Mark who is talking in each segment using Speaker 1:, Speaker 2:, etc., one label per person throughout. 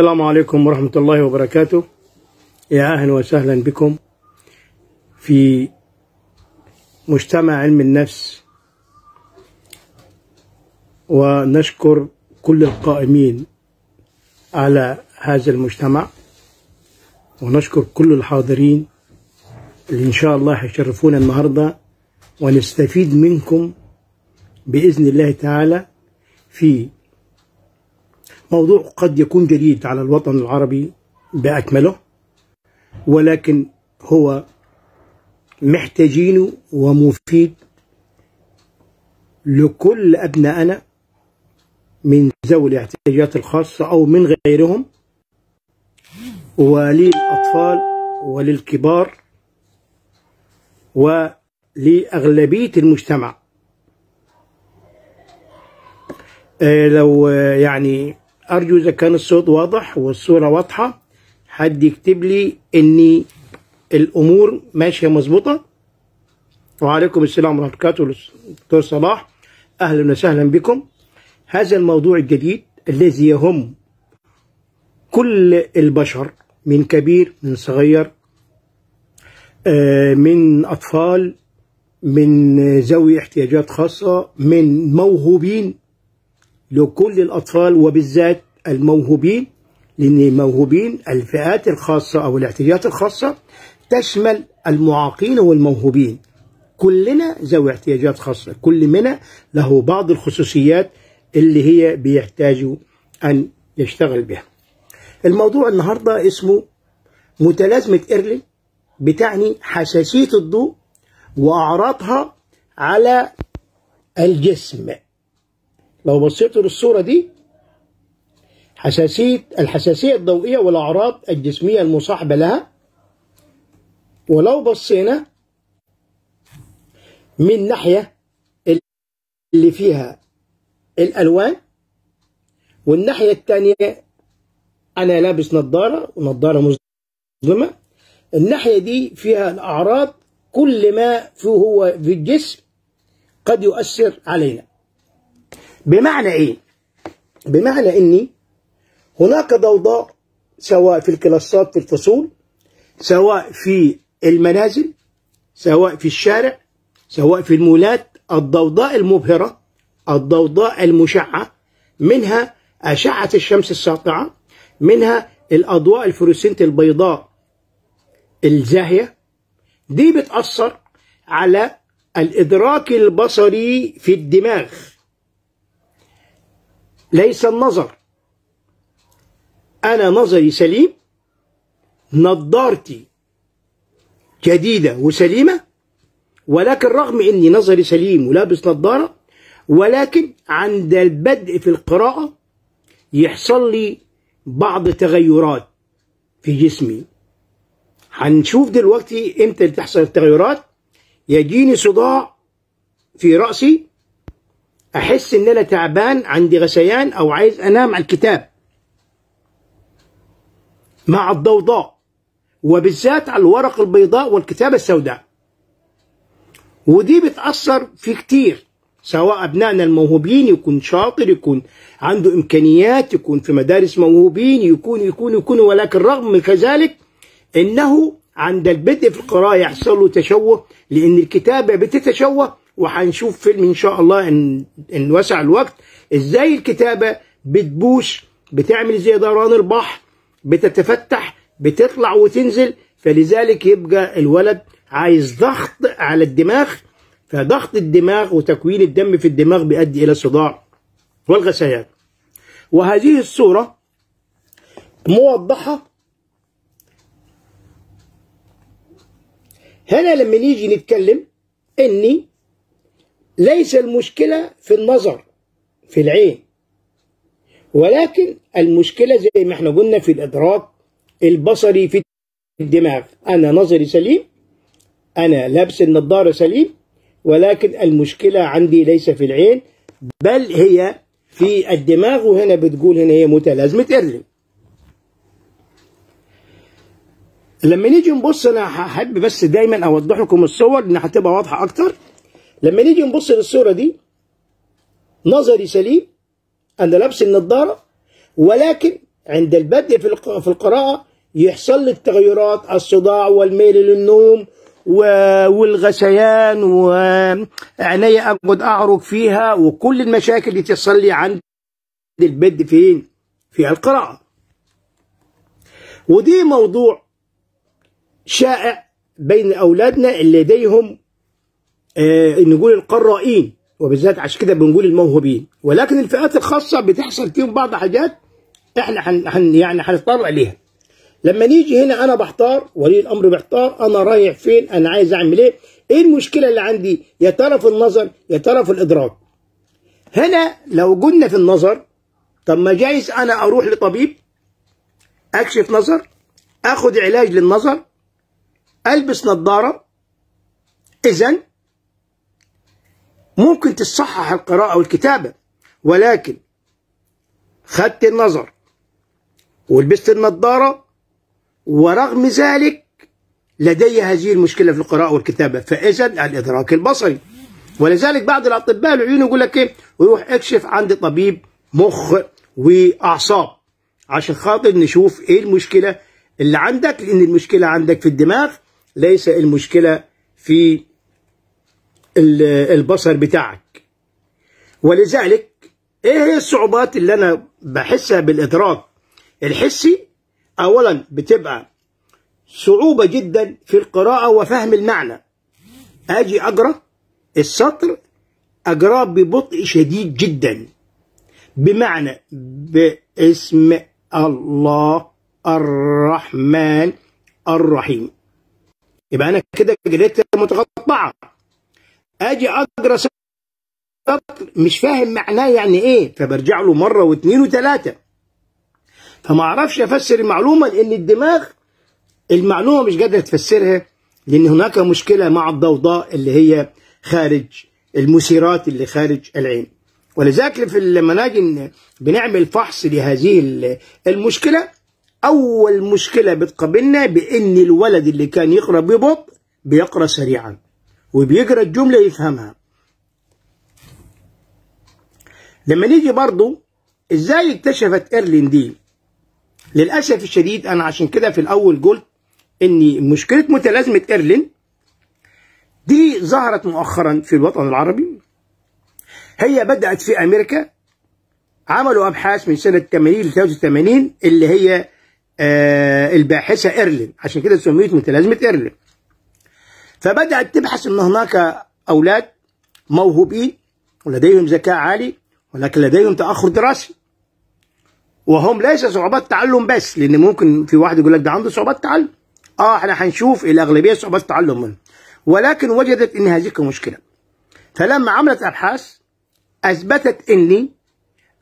Speaker 1: السلام عليكم ورحمة الله وبركاته يا أهلا وسهلا بكم في مجتمع علم النفس ونشكر كل القائمين على هذا المجتمع ونشكر كل الحاضرين اللي إن شاء الله هيشرفونا النهاردة ونستفيد منكم بإذن الله تعالى في موضوع قد يكون جديد على الوطن العربي بأكمله ولكن هو محتاجينه ومفيد لكل أبنائنا من ذوي الاحتياجات الخاصة أو من غيرهم وللأطفال وللكبار ولأغلبية المجتمع إيه، لو يعني أرجو إذا كان الصوت واضح والصورة واضحة حد يكتب لي إن الأمور ماشية مظبوطة وعليكم السلام ورحمة الله وبركاته دكتور صلاح أهلا وسهلا بكم هذا الموضوع الجديد الذي يهم كل البشر من كبير من صغير آه، من أطفال من ذوي احتياجات خاصة من موهوبين لكل الأطفال وبالذات الموهوبين لأن الموهوبين الفئات الخاصة أو الاعتياجات الخاصة تشمل المعاقين والموهوبين كلنا ذوي احتياجات خاصة كل منا له بعض الخصوصيات اللي هي بيحتاجوا أن يشتغل بها الموضوع النهاردة اسمه متلازمة إيرلين بتعني حساسية الضوء وأعراضها على الجسم لو بصيتوا للصورة دي حساسية الحساسية الضوئية والأعراض الجسمية المصاحبة لها ولو بصينا من ناحية اللي فيها الألوان والناحية الثانية أنا لابس نظارة ونظارة مظلمة الناحية دي فيها الأعراض كل ما فيه هو في الجسم قد يؤثر علينا بمعنى إيه؟ بمعنى إني هناك ضوضاء سواء في الكلاسات في الفصول سواء في المنازل سواء في الشارع سواء في المولات الضوضاء المبهرة الضوضاء المشعة منها أشعة الشمس الساطعة منها الأضواء الفلوسنت البيضاء الزاهية دي بتأثر على الإدراك البصري في الدماغ ليس النظر أنا نظري سليم نظارتي جديدة وسليمة ولكن رغم أني نظري سليم ولابس نظارة ولكن عند البدء في القراءة يحصل لي بعض تغيرات في جسمي هنشوف دلوقتي امتى تحصل التغيرات يجيني صداع في رأسي احس ان انا تعبان عندي غثيان او عايز انام على الكتاب مع الضوضاء وبالذات على الورق البيضاء والكتابة السوداء ودي بتأثر في كتير سواء أبنائنا الموهوبين يكون شاطر يكون عنده إمكانيات يكون في مدارس موهوبين يكون يكون يكون ولكن رغم من كذلك إنه عند البدء في القراءة يحصل له تشوه لأن الكتابة بتتشوه وهنشوف فيلم ان شاء الله ان ان وسع الوقت ازاي الكتابه بتبوش بتعمل زي دوران البحر بتتفتح بتطلع وتنزل فلذلك يبقى الولد عايز ضغط على الدماغ فضغط الدماغ وتكوين الدم في الدماغ بيؤدي الى صداع والغثيان وهذه الصوره موضحه هنا لما نيجي نتكلم اني ليس المشكلة في النظر في العين ولكن المشكلة زي ما احنا قلنا في الإدراك البصري في الدماغ أنا نظري سليم أنا لابس النظارة سليم ولكن المشكلة عندي ليس في العين بل هي في الدماغ وهنا بتقول هنا هي متلازمة إرلين لما نيجي نبص انا هحب بس دايما اوضح لكم الصور انها هتبقى واضحه اكتر لما نيجي نبص للصورة دي نظري سليم أنا لابس النضارة ولكن عند البدء في في القراءة يحصل لي التغيرات الصداع والميل للنوم والغثيان وعيني أقعد أعرج فيها وكل المشاكل اللي تحصل لي عند البدء فين؟ في القراءة ودي موضوع شائع بين أولادنا اللي لديهم آه، نقول القرائين وبالذات عشان كده بنقول الموهوبين ولكن الفئات الخاصه بتحصل فيهم بعض حاجات احنا حن حن يعني هنطلع ليها لما نيجي هنا انا بحتار ولي الامر بيحتار انا رايح فين انا عايز اعمل ايه ايه المشكله اللي عندي يا ترى في النظر يا ترى في الادراك هنا لو قلنا في النظر طب ما جايز انا اروح لطبيب اكشف نظر اخد علاج للنظر البس نظاره اذا ممكن تصحح القراءة والكتابة ولكن خدت النظر ولبست النظارة ورغم ذلك لدي هذه المشكلة في القراءة والكتابة فإذا الإدراك البصري ولذلك بعض الأطباء العيون يقول لك إيه ويروح اكشف عند طبيب مخ وأعصاب عشان خاطر نشوف إيه المشكلة اللي عندك لأن المشكلة عندك في الدماغ ليس المشكلة في البصر بتاعك ولذلك ايه هي الصعوبات اللي انا بحسها بالادراك الحسي اولا بتبقى صعوبه جدا في القراءه وفهم المعنى اجي اقرا السطر اقراه ببطء شديد جدا بمعنى باسم الله الرحمن الرحيم يبقى انا كده قريت متقطعه اجي اقرا سطر مش فاهم معناه يعني ايه فبرجع له مره واثنين وثلاثه فما اعرفش افسر المعلومه لان الدماغ المعلومه مش قادره تفسرها لان هناك مشكله مع الضوضاء اللي هي خارج المثيرات اللي خارج العين ولذلك في لما نجي بنعمل فحص لهذه المشكله اول مشكله بتقابلنا بان الولد اللي كان يقرا ببطء بيقرا سريعا وبيقرا الجمله يفهمها لما نيجي برضو ازاي اكتشفت ايرلين دي للاسف الشديد انا عشان كده في الاول قلت ان مشكله متلازمه ايرلين دي ظهرت مؤخرا في الوطن العربي هي بدات في امريكا عملوا ابحاث من سنه 80 ل 83 اللي هي آه الباحثه ايرلين عشان كده سميت متلازمه ايرلين فبدأت تبحث أن هناك أولاد موهوبين ولديهم ذكاء عالي ولكن لديهم تأخر دراسي وهم ليس صعوبات تعلم بس لأن ممكن في واحد يقول لك ده عنده صعوبات تعلم اه احنا هنشوف الأغلبية صعوبات تعلم منهم ولكن وجدت أن هذه مشكلة فلما عملت أبحاث أثبتت أن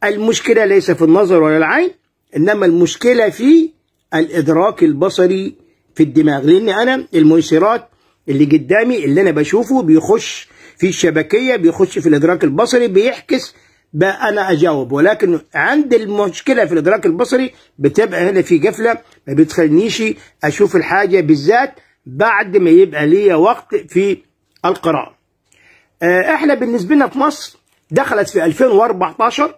Speaker 1: المشكلة ليس في النظر ولا العين إنما المشكلة في الإدراك البصري في الدماغ لأن أنا الميسرات اللي قدامي اللي انا بشوفه بيخش في الشبكيه بيخش في الادراك البصري بيحكس بقى انا اجاوب ولكن عند المشكله في الادراك البصري بتبقى هنا في قفله ما بتخلينيش اشوف الحاجه بالذات بعد ما يبقى ليا وقت في القراءه. آه، احنا بالنسبه لنا في مصر دخلت في 2014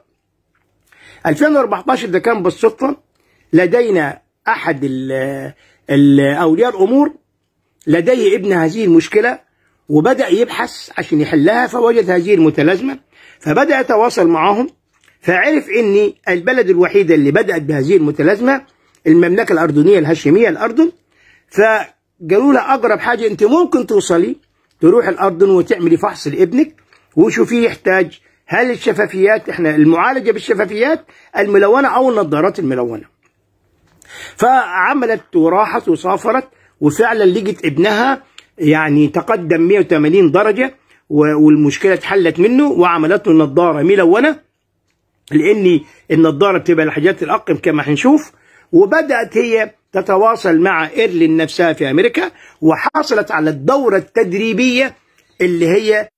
Speaker 1: 2014 ده كان بالصدفه لدينا احد اولياء الامور لديه ابن هذه المشكلة وبدأ يبحث عشان يحلها فوجد هذه المتلازمة فبدأ يتواصل معهم فعرف ان البلد الوحيده اللي بدات بهذه المتلازمه المملكه الاردنيه الهاشميه الاردن فقالوا لها اقرب حاجه انت ممكن توصلي تروح الاردن وتعملي فحص لابنك وشوفيه يحتاج هل الشفافيات احنا المعالجه بالشفافيات الملونه او النظارات الملونه. فعملت وراحت وسافرت وفعلا لقيت ابنها يعني تقدم 180 درجه والمشكله اتحلت منه وعملت له نظاره ملونه لان النظاره بتبقى لحاجات الاقم كما هنشوف وبدات هي تتواصل مع ايرلين نفسها في امريكا وحصلت على الدوره التدريبيه اللي هي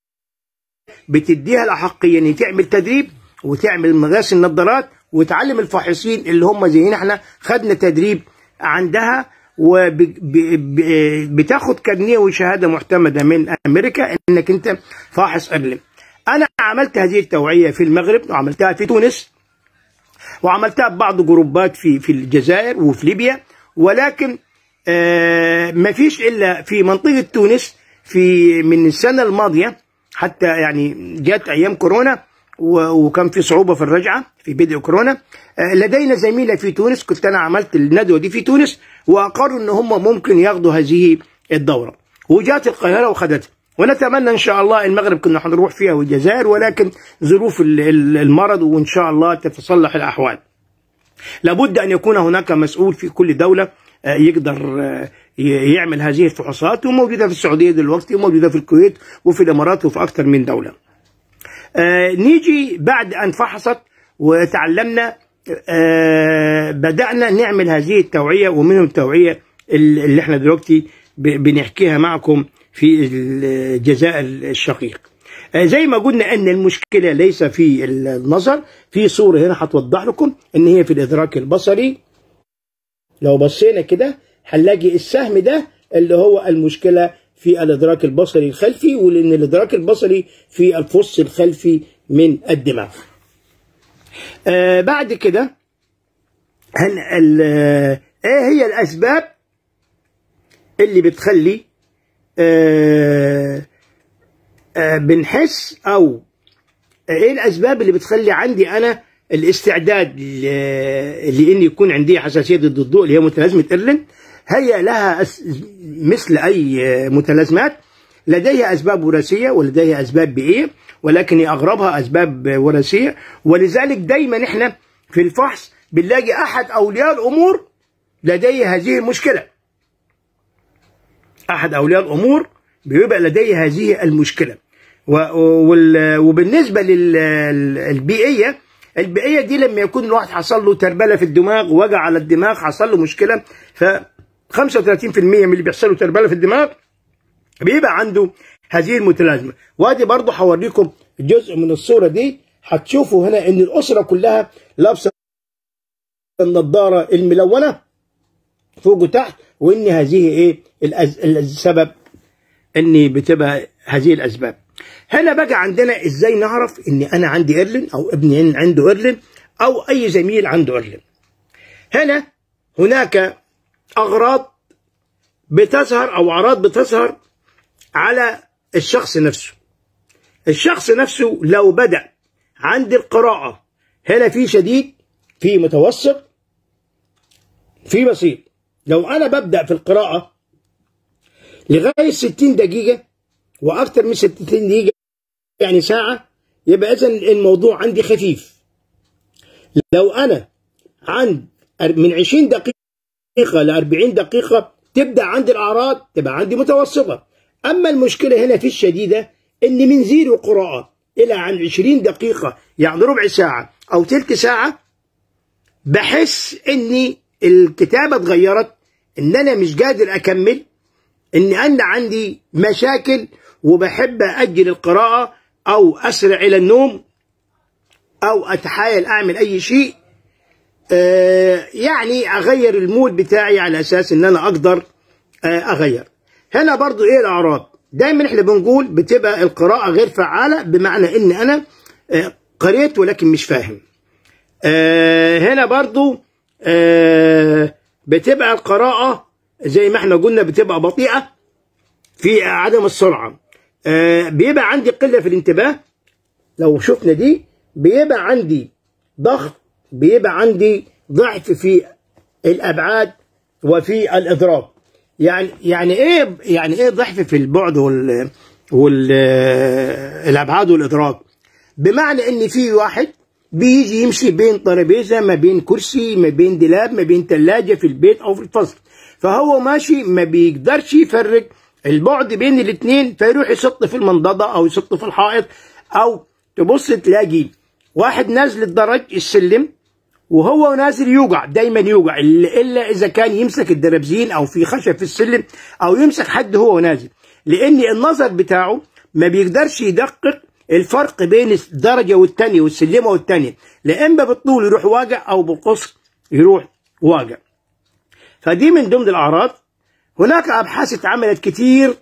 Speaker 1: بتديها الاحقيه ان تعمل تدريب وتعمل مغاسل النظارات وتعلم الفاحصين اللي هم زينا احنا خدنا تدريب عندها وبتاخد كارنيه وشهاده محتمدة من امريكا انك انت فاحص قبل انا عملت هذه التوعيه في المغرب وعملتها في تونس وعملتها ببعض جروبات في في الجزائر وفي ليبيا ولكن آه، ما فيش الا في منطقه تونس في من السنه الماضيه حتى يعني جت ايام كورونا وكان في صعوبه في الرجعه في بدء كورونا آه، لدينا زميله في تونس كنت انا عملت الندوه دي في تونس واقروا ان هم ممكن ياخدوا هذه الدوره وجات القاهره وخدتها ونتمنى ان شاء الله المغرب كنا هنروح فيها والجزائر ولكن ظروف المرض وان شاء الله تتصلح الاحوال لابد ان يكون هناك مسؤول في كل دوله آه، يقدر آه، يعمل هذه الفحوصات وموجوده في السعوديه دلوقتي وموجوده في الكويت وفي الامارات وفي اكثر من دوله آه، نيجي بعد أن فحصت وتعلمنا آه، بدأنا نعمل هذه التوعية ومنهم التوعية اللي احنا دلوقتي بنحكيها معكم في الجزاء الشقيق آه، زي ما قلنا ان المشكله ليس في النظر في صوره هنا هتوضح لكم ان هي في الادراك البصري لو بصينا كده هنلاقي السهم ده اللي هو المشكله في الادراك البصري الخلفي ولان الادراك البصري في الفص الخلفي من الدماغ آه بعد كده هن آه، ايه هي الاسباب اللي بتخلي آه آه بنحس او ايه الاسباب اللي بتخلي عندي انا الاستعداد لان يكون عندي حساسيه ضد الضوء اللي هي متلازمه ايرلند هي لها مثل أي متلازمات لديها أسباب وراثية ولديها أسباب بيئية ولكن أغربها أسباب وراثية ولذلك دايما إحنا في الفحص بنلاقي أحد أولياء الأمور لديه هذه المشكلة أحد أولياء الأمور بيبقى لديه هذه المشكلة وبالنسبة للبيئية البيئية دي لما يكون الواحد حصل له تربلة في الدماغ وجع على الدماغ حصل له مشكلة ف 35% من اللي بيحصل له تربله في الدماغ بيبقى عنده هذه المتلازمه وادي برضه هوريكم جزء من الصوره دي هتشوفوا هنا ان الاسره كلها لابسه النضاره الملونه فوق وتحت وان هذه ايه الأز... السبب ان بتبقى هذه الاسباب هنا بقى عندنا ازاي نعرف ان انا عندي ايرلين او ابني عنده ايرلين او اي زميل عنده ايرلين هنا هناك أغراض بتظهر أو أعراض بتظهر على الشخص نفسه الشخص نفسه لو بدأ عند القراءة هنا في شديد في متوسط في بسيط لو أنا ببدأ في القراءة لغاية 60 دقيقة وأكثر من 60 دقيقة يعني ساعة يبقى إذا الموضوع عندي خفيف لو أنا عند من 20 دقيقة دقيقة ل 40 دقيقة تبدأ عندي الأعراض تبقى عندي متوسطة أما المشكلة هنا في الشديدة إن من زيرو قراءة إلى عن 20 دقيقة يعني ربع ساعة أو ثلث ساعة بحس إن الكتابة اتغيرت إن أنا مش قادر أكمل إن أنا عندي مشاكل وبحب أجل القراءة أو أسرع إلى النوم أو أتحايل أعمل أي شيء آه، يعني اغير المود بتاعي على اساس ان انا اقدر آه، اغير هنا برضو ايه الاعراض دايما احنا بنقول بتبقى القراءه غير فعاله بمعنى ان انا آه، قريت ولكن مش فاهم هنا برضو بتبقى القراءه زي ما احنا قلنا بتبقى بطيئه في عدم السرعه بيبقى عندي قله في الانتباه لو شفنا دي بيبقى عندي ضغط بيبقى عندي ضعف في الابعاد وفي الادراك يعني يعني ايه يعني ايه ضعف في البعد وال والابعاد والادراك بمعنى ان في واحد بيجي يمشي بين ترابيزه ما بين كرسي ما بين دولاب ما بين ثلاجه في البيت او في الفصل فهو ماشي ما بيقدرش يفرق البعد بين الاثنين فيروح يسط في المنضده او يسط في الحائط او تبص تلاقي واحد نازل الدرج السلم وهو نازل يوجع دايما يوجع الا اذا كان يمسك الدرابزين او في خشب في السلم او يمسك حد هو نازل لان النظر بتاعه ما بيقدرش يدقق الفرق بين الدرجه والثانيه والسلمه والثانيه لا اما بالطول يروح واجع او بالقصر يروح واجع فدي من ضمن الاعراض هناك ابحاث اتعملت كتير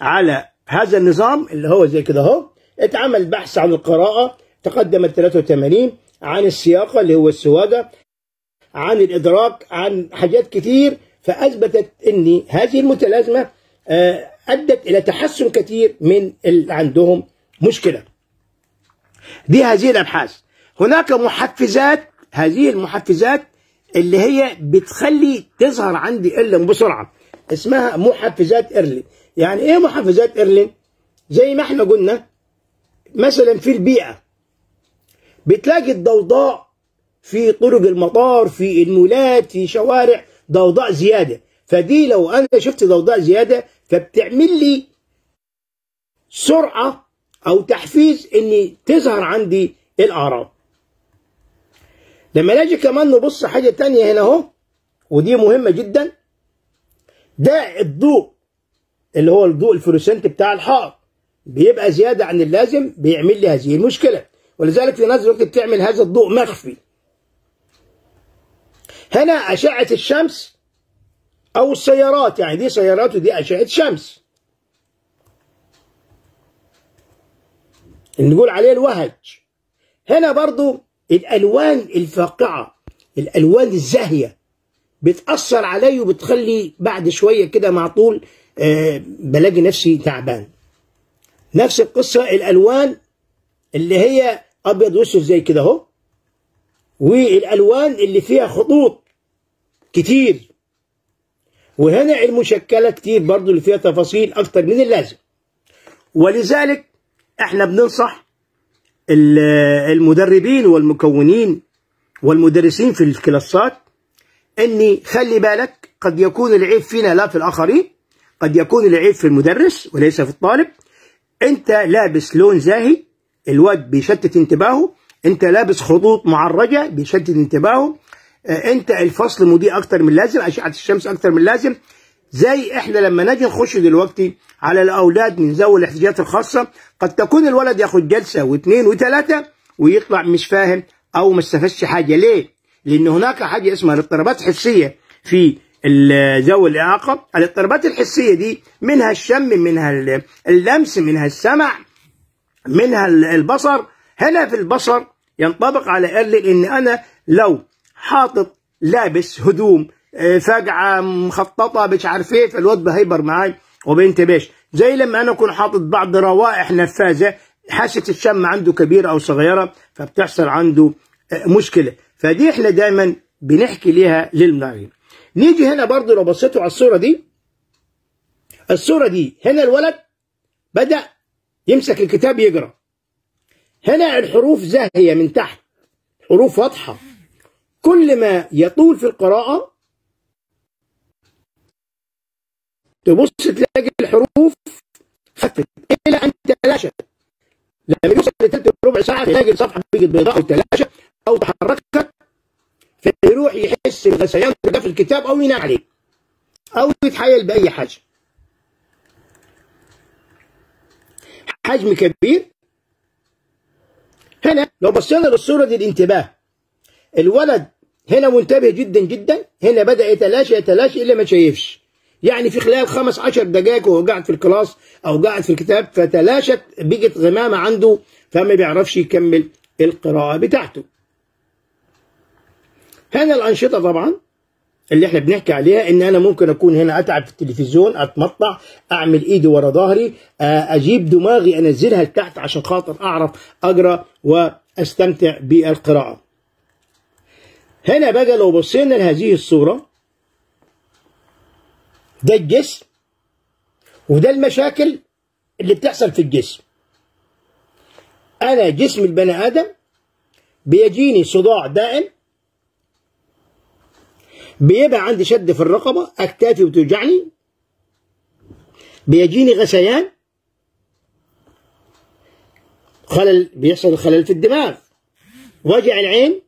Speaker 1: على هذا النظام اللي هو زي كده اهو اتعمل بحث عن القراءه تقدمت 83 عن السياقة اللي هو السوادة عن الإدراك عن حاجات كتير فأثبتت أن هذه المتلازمة آه، أدت إلى تحسن كثير من اللي عندهم مشكلة دي هذه الأبحاث هناك محفزات هذه المحفزات اللي هي بتخلي تظهر عندي إرلين بسرعة اسمها محفزات إرلين يعني إيه محفزات إرلين؟ زي ما احنا قلنا مثلا في البيئة بتلاقي الضوضاء في طرق المطار في المولات في شوارع ضوضاء زياده فدي لو انا شفت ضوضاء زياده فبتعمل لي سرعه او تحفيز اني تظهر عندي الاعراض لما نيجي كمان نبص حاجه تانية هنا اهو ودي مهمه جدا ده الضوء اللي هو الضوء الفلوسنت بتاع الحائط بيبقى زياده عن اللازم بيعمل لي هذه المشكله ولذلك في ناس الوقت بتعمل هذا الضوء مخفي هنا أشعة الشمس أو السيارات يعني دي سيارات ودي أشعة شمس نقول عليه الوهج هنا برضو الألوان الفاقعة الألوان الزاهية بتأثر علي وبتخلي بعد شوية كده مع طول آه، بلاقي نفسي تعبان نفس القصة الألوان اللي هي ابيض واسود زي كده اهو والالوان اللي فيها خطوط كتير وهنا المشكله كتير برضو اللي فيها تفاصيل اكتر من اللازم ولذلك احنا بننصح المدربين والمكونين والمدرسين في الكلاسات اني خلي بالك قد يكون العيب فينا لا في الاخرين قد يكون العيب في المدرس وليس في الطالب انت لابس لون زاهي الواد بيشتت انتباهه انت لابس خطوط معرجه بيشتت انتباهه آه، انت الفصل مضيء اكتر من اللازم اشعه الشمس اكتر من اللازم زي احنا لما نجي نخش دلوقتي على الاولاد من ذوي الاحتياجات الخاصه قد تكون الولد ياخد جلسه واثنين وثلاثه ويطلع مش فاهم او ما استفادش حاجه ليه؟ لان هناك حاجه اسمها الاضطرابات الحسيه في ذوي الاعاقه، الاضطرابات الحسيه دي منها الشم منها اللمس منها السمع منها البصر هنا في البصر ينطبق على أرلل إن أنا لو حاطط لابس هدوم آه، فجعه مخططة مش عارف إيه فالواد بهيبر معاي وبينتبهش زي لما أنا أكون حاطط بعض روائح نفاذة حاسة الشم عنده كبيرة أو صغيرة فبتحصل عنده آه، مشكلة فدي إحنا دايما بنحكي ليها للمناغين نيجي هنا برضه لو بصيتوا على الصورة دي الصورة دي هنا الولد بدأ يمسك الكتاب يقرا هنا الحروف زاهيه من تحت حروف واضحه كل ما يطول في القراءه تبص تلاقي الحروف خفت الى ان تلاشت لما يوصل لثلث ربع ساعه تلاقي الصفحه بقت بيضاء وتلاشت او تحركت فيروح يحس بغثيان في الكتاب او ينام عليه او يتحايل باي حاجه حجم كبير هنا لو بصينا للصورة دي الانتباه الولد هنا منتبه جدا جدا هنا بدأ يتلاشى يتلاشى إلا ما شايفش يعني في خلال خمس عشر دقائق وهو قاعد في الكلاس أو قاعد في الكتاب فتلاشت بقت غمامة عنده فما بيعرفش يكمل القراءة بتاعته هنا الأنشطة طبعا اللي احنا بنحكي عليها ان انا ممكن اكون هنا اتعب في التلفزيون اتمطع اعمل ايدي ورا ظهري آه، اجيب دماغي انزلها لتحت عشان خاطر اعرف اقرا واستمتع بالقراءه هنا بقى لو بصينا لهذه الصوره ده الجسم وده المشاكل اللي بتحصل في الجسم انا جسم البني ادم بيجيني صداع دائم بيبقى عندي شد في الرقبة أكتافي بتوجعني بيجيني غثيان خلل بيحصل خلل في الدماغ وجع العين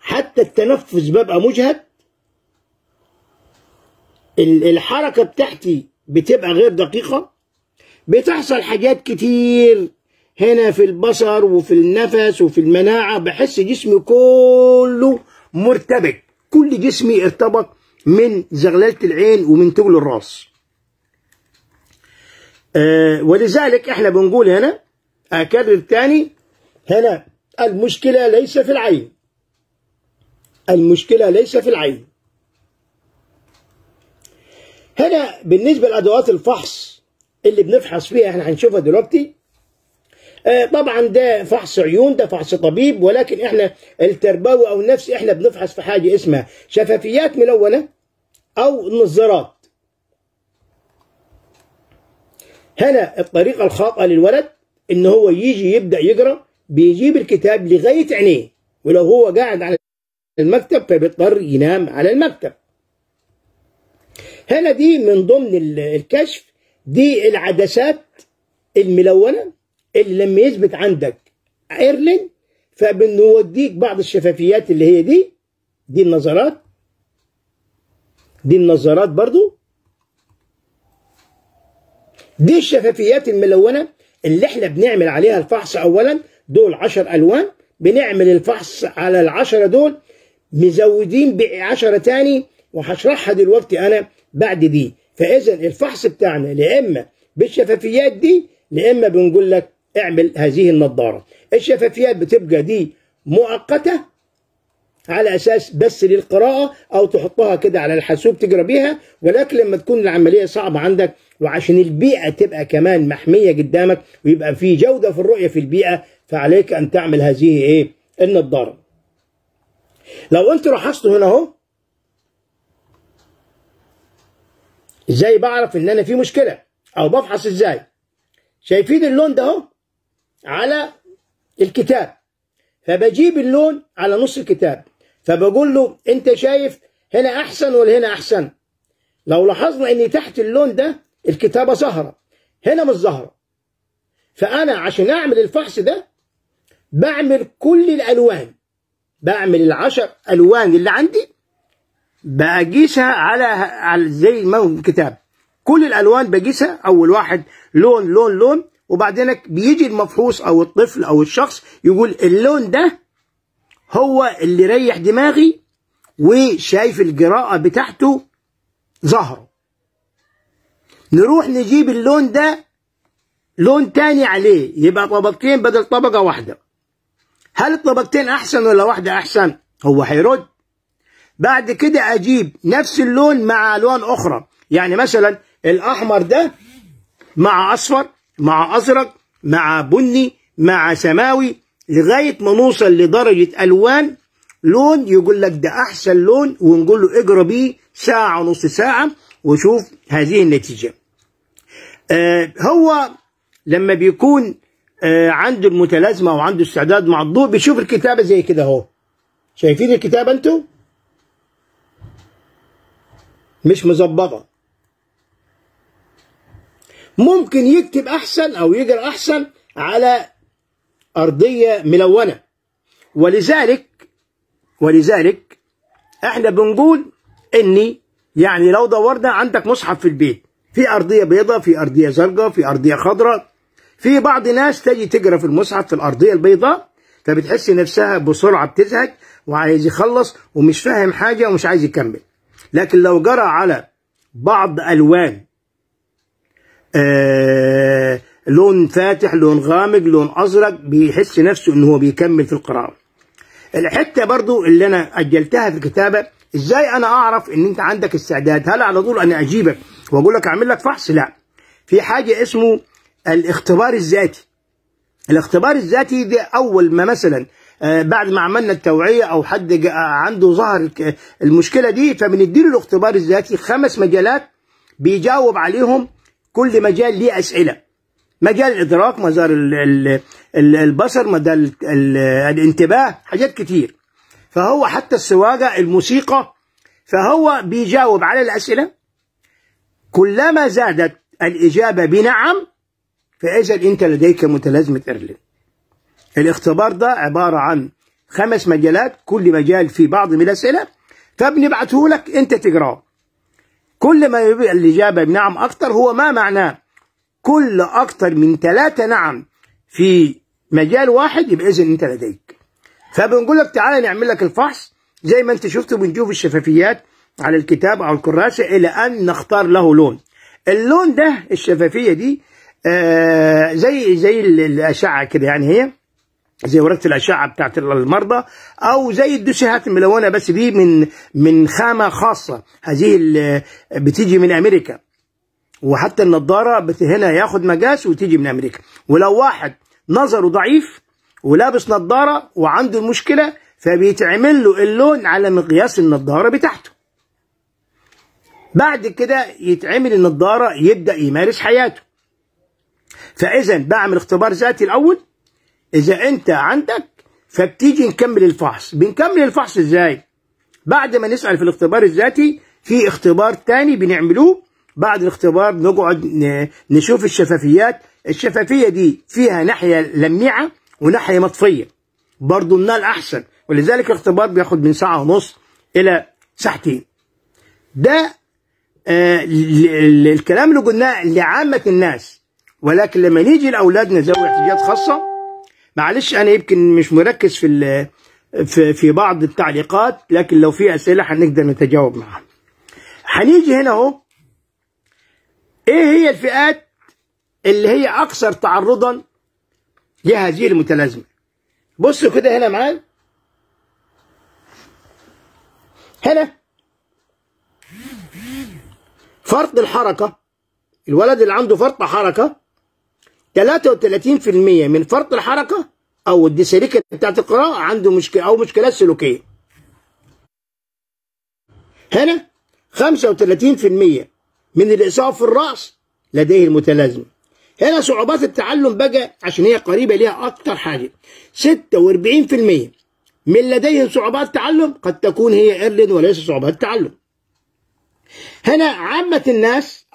Speaker 1: حتى التنفس ببقى مجهد الحركة بتاعتي بتبقى غير دقيقة بتحصل حاجات كتير هنا في البصر وفي النفس وفي المناعة بحس جسمي كله مرتبك كل جسمي ارتبط من زغلالة العين ومن طول الراس آه ولذلك احنا بنقول هنا اكرر تاني هنا المشكله ليس في العين المشكله ليس في العين هنا بالنسبه لادوات الفحص اللي بنفحص فيها احنا هنشوفها دلوقتي آه، طبعا ده فحص عيون ده فحص طبيب ولكن احنا التربوي او النفسي احنا بنفحص في حاجه اسمها شفافيات ملونه او نظارات هنا الطريقه الخاطئه للولد ان هو يجي يبدا يقرا بيجيب الكتاب لغايه عينيه ولو هو قاعد على المكتب فبيضطر ينام على المكتب هنا دي من ضمن الكشف دي العدسات الملونه اللي لما يثبت عندك ايرلين فبنوديك بعض الشفافيات اللي هي دي دي النظرات دي النظارات برضو دي الشفافيات الملونة اللي احنا بنعمل عليها الفحص اولا دول عشر الوان بنعمل الفحص على العشرة دول مزودين بعشرة تاني وهشرحها دلوقتي انا بعد دي فاذا الفحص بتاعنا يا اما بالشفافيات دي يا اما بنقول لك اعمل هذه النظارة الشفافيات بتبقى دي مؤقتة على أساس بس للقراءة أو تحطها كده على الحاسوب تجرى بيها ولكن لما تكون العملية صعبة عندك وعشان البيئة تبقى كمان محمية قدامك ويبقى في جودة في الرؤية في البيئة فعليك أن تعمل هذه إيه النظارة لو أنت لاحظت هنا أهو ازاي بعرف ان انا في مشكله او بفحص ازاي شايفين اللون ده اهو على الكتاب فبجيب اللون على نص الكتاب فبقول له انت شايف هنا احسن ولا هنا احسن لو لاحظنا ان تحت اللون ده الكتابه زهره هنا مش زهره فانا عشان اعمل الفحص ده بعمل كل الالوان بعمل العشر الوان اللي عندي بقيسها على على زي ما الكتاب كل الالوان بقيسها اول واحد لون لون لون وبعدين بيجي المفحوص او الطفل او الشخص يقول اللون ده هو اللي ريح دماغي وشايف الجراءه بتاعته ظهره نروح نجيب اللون ده لون تاني عليه يبقى طبقتين بدل طبقه واحده هل الطبقتين احسن ولا واحده احسن هو هيرد بعد كده اجيب نفس اللون مع الوان اخرى يعني مثلا الاحمر ده مع اصفر مع أزرق مع بني مع سماوي لغاية ما نوصل لدرجة ألوان لون يقول لك ده أحسن لون ونقول له اجرى بيه ساعة ونص ساعة وشوف هذه النتيجة آه هو لما بيكون آه عنده المتلازمة وعنده استعداد مع الضوء بيشوف الكتابة زي كده اهو شايفين الكتابة انتوا؟ مش مظبطة ممكن يكتب احسن او يقرا احسن على ارضيه ملونه ولذلك ولذلك احنا بنقول اني يعني لو دورنا عندك مصحف في البيت في ارضيه بيضاء في ارضيه زرقاء في ارضيه خضراء في بعض ناس تجي تقرا في المصحف في الارضيه البيضاء فبتحس نفسها بسرعه بتزهق وعايز يخلص ومش فاهم حاجه ومش عايز يكمل لكن لو جرى على بعض الوان آه، لون فاتح لون غامق لون ازرق بيحس نفسه ان هو بيكمل في القراءه الحته برضو اللي انا اجلتها في الكتابه ازاي انا اعرف ان انت عندك استعداد هل على طول انا اجيبك واقول لك اعمل لك فحص لا في حاجه اسمه الاختبار الذاتي الاختبار الذاتي ده اول ما مثلا آه، بعد ما عملنا التوعيه او حد عنده ظهر المشكله دي فبنديله الاختبار الذاتي خمس مجالات بيجاوب عليهم كل مجال ليه أسئلة مجال الإدراك مجال البصر مجال الانتباه حاجات كتير فهو حتى السواجة الموسيقى فهو بيجاوب على الأسئلة كلما زادت الإجابة بنعم فإذا أنت لديك متلازمة إيرلين الاختبار ده عبارة عن خمس مجالات كل مجال في بعض من الأسئلة فبنبعته لك أنت تقراه كل ما يبقى الإجابة بنعم أكتر هو ما معناه كل أكتر من ثلاثة نعم في مجال واحد يبقى إذن أنت لديك فبنقول لك تعالى نعمل لك الفحص زي ما أنت شفت بنشوف الشفافيات على الكتاب أو الكراسة إلى أن نختار له لون اللون ده الشفافية دي آه زي زي الأشعة كده يعني هي زي ورقه الاشعه بتاعت المرضى او زي الدوسيهات الملونه بس دي من من خامه خاصه هذه اللي بتيجي من امريكا وحتى النضاره هنا ياخد مجاز وتيجي من امريكا ولو واحد نظره ضعيف ولابس نضاره وعنده المشكله فبيتعمل له اللون على مقياس النضاره بتاعته بعد كده يتعمل النضاره يبدا يمارس حياته فاذا بعمل اختبار ذاتي الاول إذا أنت عندك فبتيجي نكمل الفحص بنكمل الفحص إزاي؟ بعد ما نسأل في الاختبار الذاتي في اختبار تاني بنعملوه بعد الاختبار نقعد نشوف الشفافيات الشفافية دي فيها ناحية لميعة وناحية مطفية برضه منها الأحسن ولذلك الاختبار بياخد من ساعة ونص إلى ساعتين ده آه الكلام اللي قلناه لعامة الناس ولكن لما نيجي لأولادنا ذوي احتياجات خاصة معلش انا يمكن مش مركز في في بعض التعليقات لكن لو في اسئله هنقدر نتجاوب معها هنيجي هنا اهو ايه هي الفئات اللي هي اكثر تعرضا لهذه المتلازمه بصوا كده هنا معايا هنا فرط الحركه الولد اللي عنده فرط حركه 33% من فرط الحركه او الديسيريكا بتاعت القراءه عنده مشكله او مشكلات سلوكيه. هنا 35% من الاصابه في الراس لديه المتلازمه. هنا صعوبات التعلم بقى عشان هي قريبه ليها اكتر حاجه 46% من لديهم صعوبات تعلم قد تكون هي ايرلين وليس صعوبات تعلم هنا عامة الناس 14%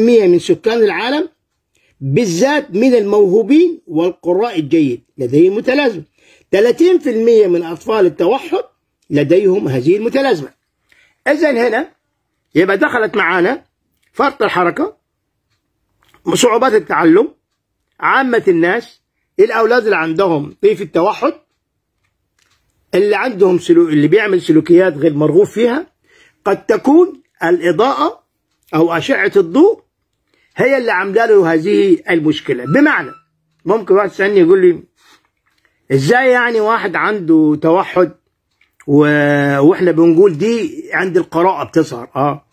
Speaker 1: من سكان العالم بالذات من الموهوبين والقراء الجيد لديهم متلازمة 30% من أطفال التوحد لديهم هذه المتلازمة إذا هنا يبقى دخلت معانا فرط الحركة صعوبات التعلم عامة الناس الأولاد اللي عندهم طيف التوحد اللي عندهم سلوك اللي بيعمل سلوكيات غير مرغوب فيها قد تكون الإضاءة أو أشعة الضوء هي اللي عامله له هذه المشكله بمعنى ممكن واحد يسالني يقول لي ازاي يعني واحد عنده توحد و... واحنا بنقول دي عند القراءه بتظهر اه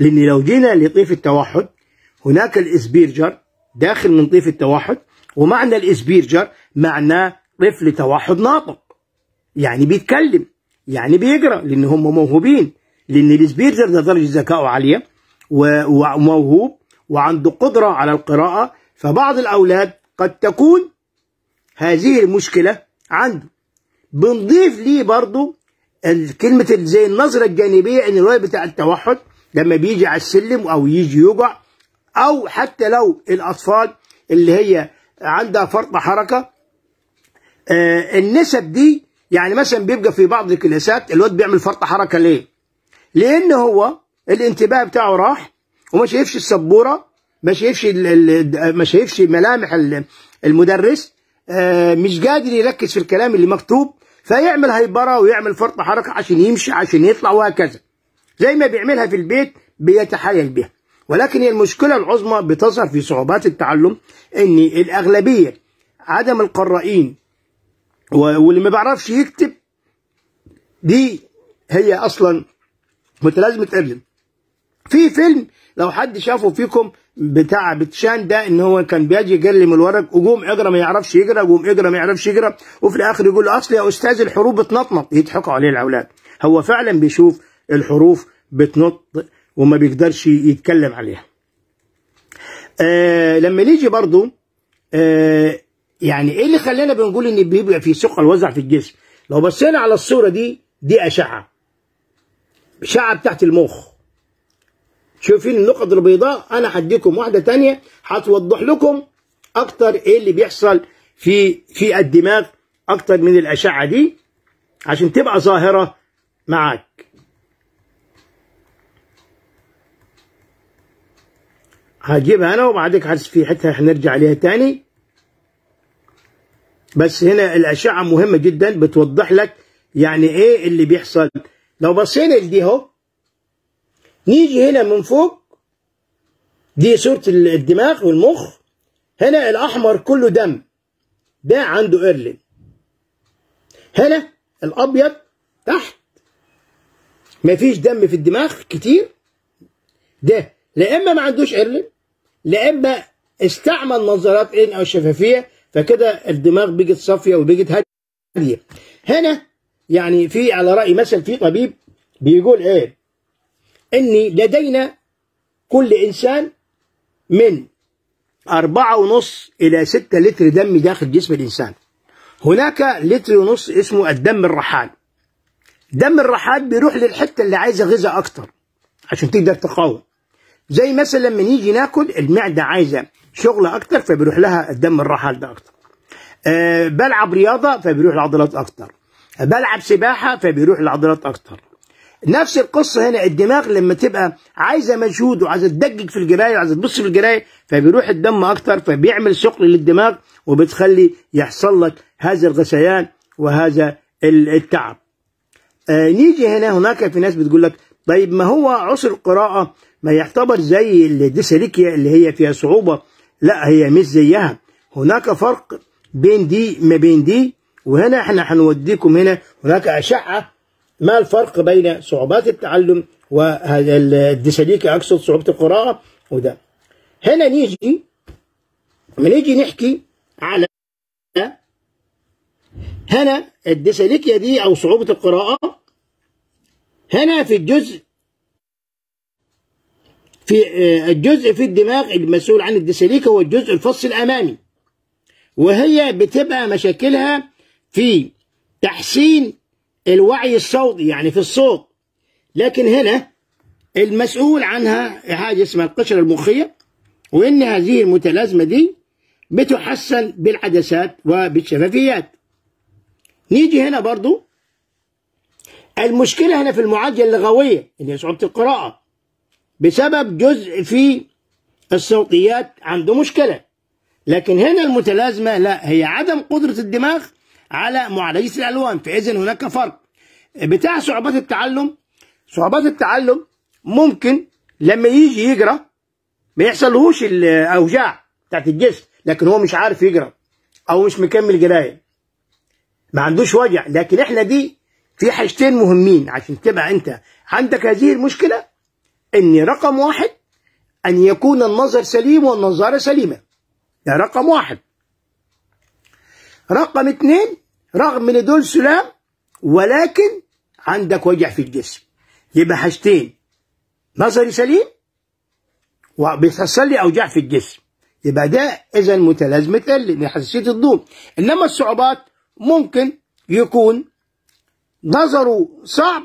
Speaker 1: لان لو جينا لطيف التوحد هناك الاسبيرجر داخل من طيف التوحد ومعنى الاسبيرجر معناه طفل توحد ناطق يعني بيتكلم يعني بيقرا لان هم موهوبين لان الاسبيرجر ده درجه ذكائه عاليه وموهوب وعنده قدرة على القراءة فبعض الأولاد قد تكون هذه المشكلة عنده بنضيف ليه برضه كلمة زي النظرة الجانبية إن الولد بتاع التوحد لما بيجي على السلم أو يجي يقع أو حتى لو الأطفال اللي هي عندها فرط حركة آه النسب دي يعني مثلا بيبقى في بعض الكلاسات الواد بيعمل فرط حركة ليه؟ لأن هو الانتباه بتاعه راح وما شايفش السبوره ما شايفش ما شايفش ملامح المدرس آه، مش قادر يركز في الكلام اللي مكتوب فيعمل هيبره ويعمل فرط حركه عشان يمشي عشان يطلع وهكذا زي ما بيعملها في البيت بيتحايل بها ولكن هي المشكله العظمى بتظهر في صعوبات التعلم ان الاغلبيه عدم القرائين واللي ما بيعرفش يكتب دي هي اصلا متلازمه ابن في فيلم لو حد شافه فيكم بتاع بتشان ده ان هو كان بيجي من الورق وقوم اقرا ما يعرفش يقرا وجوم اقرا ما يعرفش يقرا وفي الاخر يقول اصل يا استاذ الحروف بتنطنط يضحكوا عليه الاولاد هو فعلا بيشوف الحروف بتنط وما بيقدرش يتكلم عليها آه لما نيجي برضو آه يعني ايه اللي خلانا بنقول ان بيبقى في ثقل وزع في الجسم لو بصينا على الصوره دي دي اشعه اشعه بتاعت المخ شايفين النقط البيضاء انا هديكم واحده ثانيه هتوضح لكم اكتر ايه اللي بيحصل في في الدماغ اكتر من الاشعه دي عشان تبقى ظاهره معاك هجيبها انا وبعدك في حتة هنرجع عليها تاني بس هنا الاشعه مهمه جدا بتوضح لك يعني ايه اللي بيحصل لو بصينا لدي اهو نيجي هنا من فوق دي صورة الدماغ والمخ هنا الأحمر كله دم ده عنده إيرلين هنا الأبيض تحت مفيش دم في الدماغ كتير ده لا إما ما عندوش إيرلين لا إما استعمل نظارات إيرلين أو شفافية فكده الدماغ بقت صافية وبقت هادية هنا يعني في على رأي مثل في طبيب بيقول إيه أني لدينا كل إنسان من أربعة ونص إلى ستة لتر دم داخل جسم الإنسان هناك لتر ونص اسمه الدم الرحال دم الرحال بيروح للحتة اللي عايزة غذاء أكتر عشان تقدر تقاوم زي مثلا لما نيجي ناكل المعدة عايزة شغل أكتر فبيروح لها الدم الرحال ده أكتر أه بلعب رياضة فبيروح العضلات أكتر بلعب سباحة فبيروح العضلات أكتر نفس القصه هنا الدماغ لما تبقى عايزه مجهود وعايزه تدقق في الجرايه وعايزه تبص في الجرايه فبيروح الدم اكتر فبيعمل ثقل للدماغ وبتخلي يحصل لك هذا الغثيان وهذا التعب. آه نيجي هنا هناك في ناس بتقول لك طيب ما هو عسر القراءه ما يعتبر زي الديسليكيا اللي هي فيها صعوبه لا هي مش زيها هناك فرق بين دي ما بين دي وهنا احنا هنوديكم هنا هناك اشعه ما الفرق بين صعوبات التعلم وهذا الديساليكي اقصد صعوبه القراءه وده هنا نيجي نيجي نحكي على هنا الديساليكيا دي او صعوبه القراءه هنا في الجزء في آه، الجزء في الدماغ المسؤول عن الديساليكا هو الجزء الفص الامامي وهي بتبقى مشاكلها في تحسين الوعي الصوتي يعني في الصوت لكن هنا المسؤول عنها حاجة اسمها القشرة المخية وإن هذه المتلازمة دي بتحسن بالعدسات وبالشفافيات نيجي هنا برضو المشكلة هنا في المعادلة اللغوية اللي هي صعوبة القراءة بسبب جزء في الصوتيات عنده مشكلة لكن هنا المتلازمة لا هي عدم قدرة الدماغ على معالجه الالوان فاذا هناك فرق بتاع صعوبات التعلم صعوبات التعلم ممكن لما يجي يقرا ما يحصلهوش الاوجاع بتاعت الجسم لكن هو مش عارف يقرا او مش مكمل قرايه ما عندوش وجع لكن احنا دي في حاجتين مهمين عشان تبقى انت عندك هذه المشكله ان رقم واحد ان يكون النظر سليم والنظاره سليمه ده رقم واحد رقم اثنين رغم ان دول سلام ولكن عندك وجع في الجسم يبقى حاجتين نظري سليم وبيحصل لي اوجاع في الجسم يبقى ده اذا متلازمه لان حساسيه الضوء انما الصعوبات ممكن يكون نظره صعب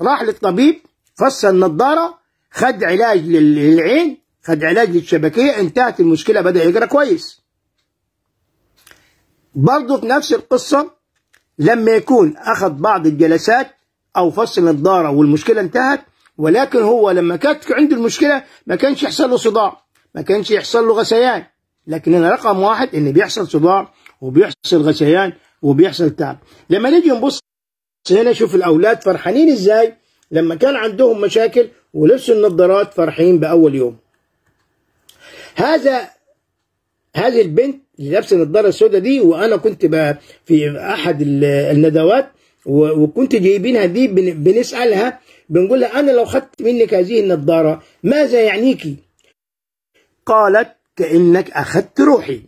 Speaker 1: راح للطبيب فص نظاره خد علاج للعين خد علاج للشبكيه انتهت المشكله بدا يقرا كويس برضه في نفس القصة لما يكون أخذ بعض الجلسات أو فصل الدارة والمشكلة انتهت ولكن هو لما كانت عنده المشكلة ما كانش يحصل له صداع ما كانش يحصل له غثيان لكن هنا رقم واحد إن بيحصل صداع وبيحصل غثيان وبيحصل تعب لما نيجي نبص هنا شوف الأولاد فرحانين إزاي لما كان عندهم مشاكل ولبسوا النظارات فرحين بأول يوم هذا هذه البنت لنفس النضاره السوداء دي وانا كنت بقى في احد الندوات وكنت جايبينها دي بنسالها بنقول لها انا لو خدت منك هذه النضاره ماذا يعنيك؟ قالت كانك اخذت روحي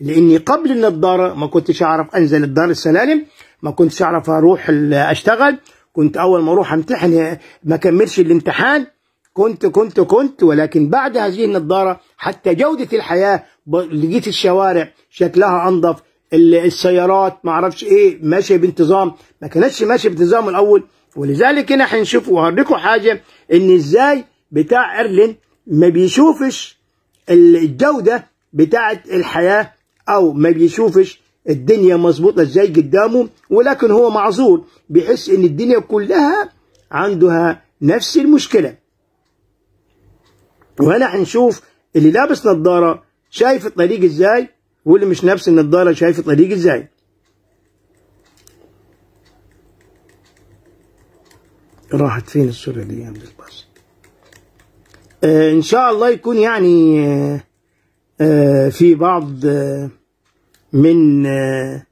Speaker 1: لاني قبل النضاره ما كنتش اعرف انزل الدار السلالم ما كنتش اعرف اروح اشتغل كنت اول ما اروح امتحن ما كملش الامتحان كنت كنت كنت ولكن بعد هذه النظارة حتى جودة الحياة لقيت الشوارع شكلها أنظف السيارات ما اعرفش ايه ماشيه بانتظام ما كانتش ماشيه بانتظام الاول ولذلك هنا هنشوف وهوريكم حاجه ان ازاي بتاع ايرلين ما بيشوفش الجوده بتاعه الحياه او ما بيشوفش الدنيا مظبوطه ازاي قدامه ولكن هو معذور بحيث ان الدنيا كلها عندها نفس المشكله وهنا هنشوف اللي لابس نظاره شايف الطريق ازاي واللي مش لابس النظاره شايف الطريق ازاي راحت فين الصوره دي يا الباص آه ان شاء الله يكون يعني آه, آه، في بعض آه، من آه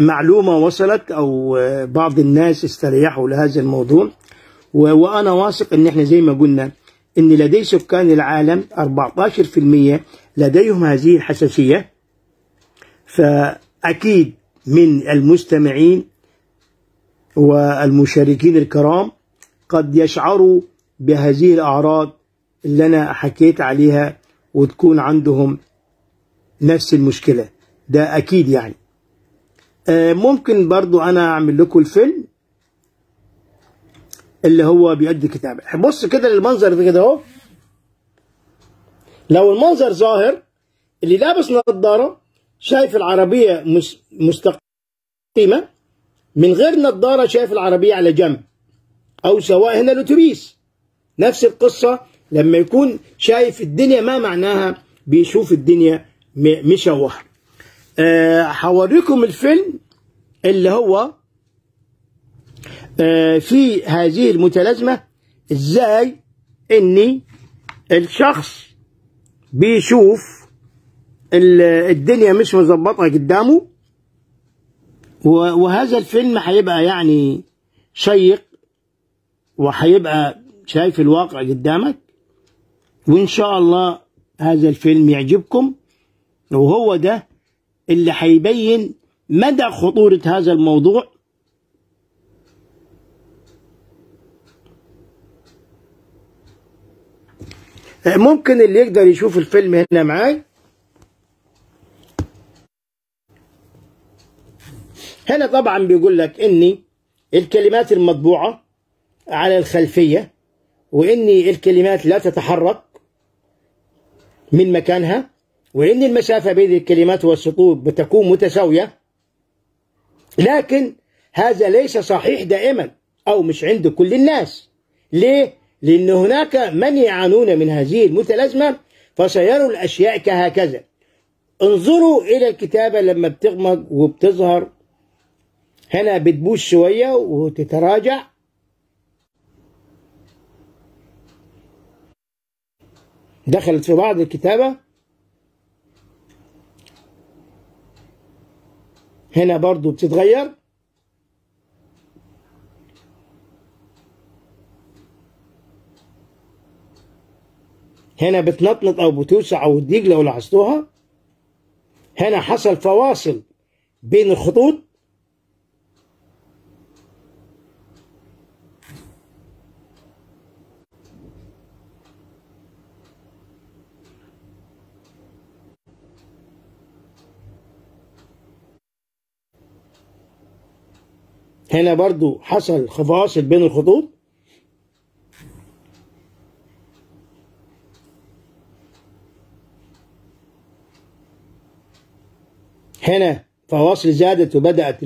Speaker 1: معلومه وصلت او آه بعض الناس استريحوا لهذا الموضوع وانا واثق ان احنا زي ما قلنا أن لدي سكان العالم 14% لديهم هذه الحساسية فأكيد من المستمعين والمشاركين الكرام قد يشعروا بهذه الأعراض اللي أنا حكيت عليها وتكون عندهم نفس المشكلة ده أكيد يعني آه، ممكن برضو أنا أعمل لكم الفيلم اللي هو بيؤدي الكتابه يعني بص كده للمنظر ده كده اهو لو المنظر ظاهر اللي لابس نظاره شايف العربيه مستقيمه من غير نظاره شايف العربيه على جنب او سواء هنا الاتوبيس نفس القصه لما يكون شايف الدنيا ما معناها بيشوف الدنيا مشوه أه هوريكم الفيلم اللي هو آه، في هذه المتلازمة ازاي ان الشخص بيشوف الدنيا مش مظبطه قدامه وهذا الفيلم هيبقى يعني شيق وهيبقى شايف الواقع قدامك وان شاء الله هذا الفيلم يعجبكم وهو ده اللي هيبين مدى خطوره هذا الموضوع ممكن اللي يقدر يشوف الفيلم هنا معاي هنا طبعا بيقول لك اني الكلمات المطبوعة على الخلفية واني الكلمات لا تتحرك من مكانها وان المسافة بين الكلمات والسطور بتكون متساوية لكن هذا ليس صحيح دائما او مش عند كل الناس ليه؟ لأن هناك من يعانون من هذه المتلازمة فسيروا الأشياء كهكذا انظروا إلى الكتابة لما بتغمض وبتظهر هنا بتبوش شوية وتتراجع دخلت في بعض الكتابة هنا برضو بتتغير هنا بتنطنط أو بتوسع أو تضيق لو لاحظتوها هنا حصل فواصل بين الخطوط هنا برضو حصل فواصل بين الخطوط هنا فواصل زادت وبدأت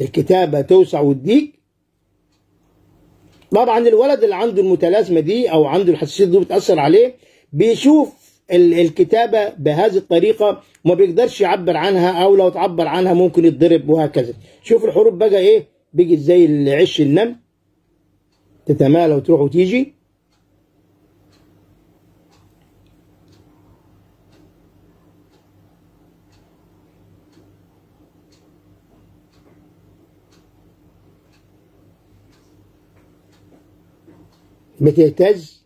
Speaker 1: الكتابة توسع وتضيق طبعا الولد اللي عنده المتلازمة دي أو عنده الحساسية دي بتأثر عليه بيشوف الكتابة بهذه الطريقة وما بيقدرش يعبر عنها أو لو تعبر عنها ممكن يتضرب وهكذا شوف الحروف بقى إيه بيجي زي العش النم تتمالى وتروح وتيجي ما تهتز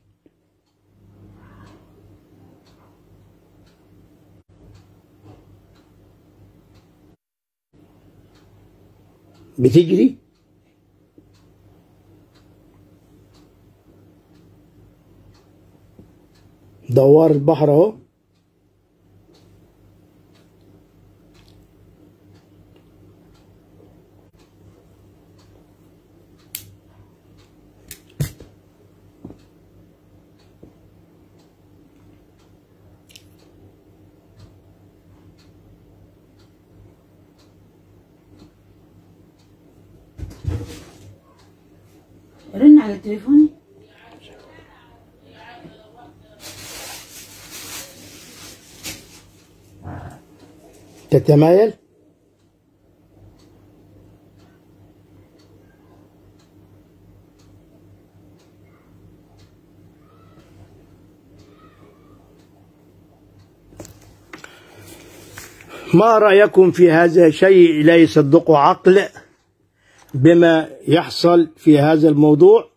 Speaker 1: بتجري دوار البحر اهو تليفوني تتمايل ما رأيكم في هذا شيء لا يصدقه عقل بما يحصل في هذا الموضوع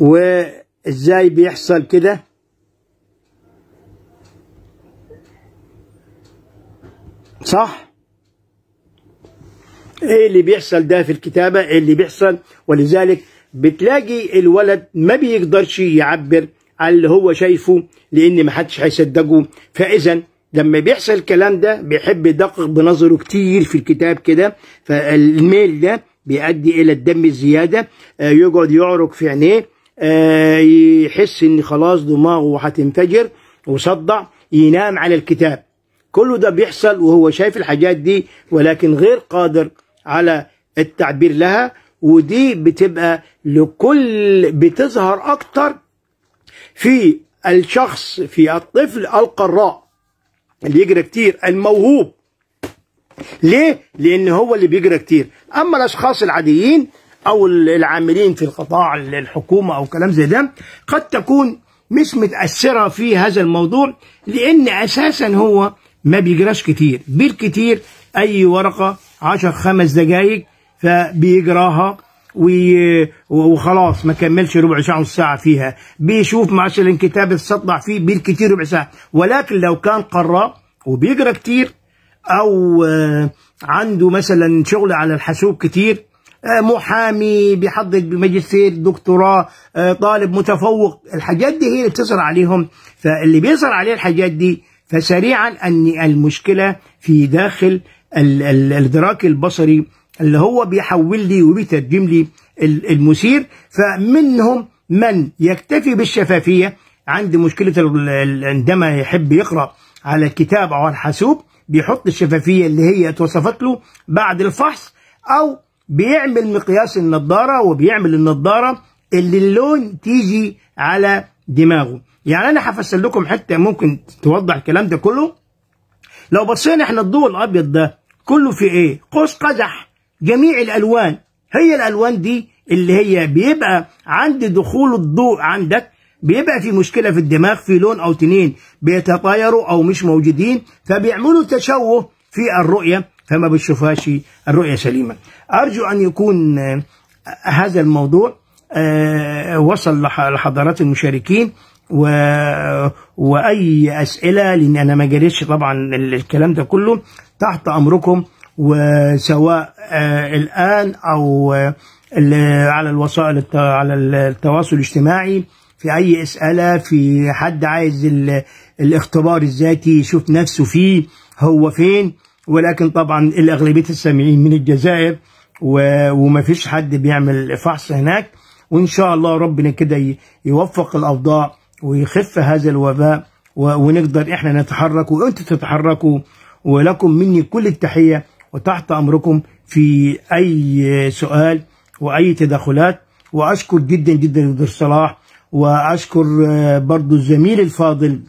Speaker 1: وازاي بيحصل كده صح ايه اللي بيحصل ده في الكتابة ايه اللي بيحصل ولذلك بتلاقي الولد ما بيقدرش يعبر عن اللي هو شايفه لان محدش هيصدقه فاذا لما بيحصل الكلام ده بيحب يدقق بنظره كتير في الكتاب كده فالميل ده بيؤدي الى الدم الزياده آه، يقعد يعرق في عينيه آه، يحس ان خلاص دماغه هتنفجر وصدع ينام على الكتاب كل ده بيحصل وهو شايف الحاجات دي ولكن غير قادر على التعبير لها ودي بتبقى لكل بتظهر اكتر في الشخص في الطفل القراء اللي يجرى كتير الموهوب ليه؟ لان هو اللي بيجرى كتير اما الاشخاص العاديين او العاملين في القطاع الحكومه او كلام زي ده قد تكون مش متاثره في هذا الموضوع لان اساسا هو ما بيجراش كتير بالكتير اي ورقه 10 خمس دقائق فبيجراها وخلاص ما كملش ربع ساعه ونص ساعه فيها بيشوف مثلا كتاب استطلع فيه بالكتير ربع ساعه ولكن لو كان قراء وبيجرا كتير او آه، عنده مثلا شغل على الحاسوب كتير آه، محامي بيحضر بماجستير دكتوراه آه، طالب متفوق الحاجات دي هي اللي بتصر عليهم فاللي بيصر عليه الحاجات دي فسريعا ان المشكله في داخل الادراك البصري اللي هو بيحول لي وبيترجم لي المثير فمنهم من يكتفي بالشفافيه عند مشكله عندما يحب يقرا على الكتاب او الحاسوب بيحط الشفافيه اللي هي اتوصفت له بعد الفحص او بيعمل مقياس النضاره وبيعمل النضاره اللي اللون تيجي على دماغه يعني انا هفسر لكم حته ممكن توضح الكلام ده كله لو بصينا احنا الضوء الابيض ده كله في ايه قوس قزح جميع الالوان هي الالوان دي اللي هي بيبقى عند دخول الضوء عندك بيبقى في مشكله في الدماغ في لون او تنين بيتطايروا او مش موجودين فبيعملوا تشوه في الرؤيه فما بتشوفهاش الرؤية سليمة أرجو أن يكون آه، هذا الموضوع آه، وصل لحضرات المشاركين و... واي اسئله لان انا ما جريتش طبعا الكلام ده كله تحت امركم وسواء آه، الان او على الوسائل على التواصل الاجتماعي في اي اسئله في حد عايز الاختبار الذاتي يشوف نفسه فيه هو فين ولكن طبعا الاغلبيه السامعين من الجزائر وما فيش حد بيعمل فحص هناك وان شاء الله ربنا كده يوفق الاوضاع ويخف هذا الوباء ونقدر احنا نتحرك وانتم تتحركوا ولكم مني كل التحيه وتحت امركم في اي سؤال واي تدخلات واشكر جدا جدا الدكتور صلاح واشكر برضو الزميل الفاضل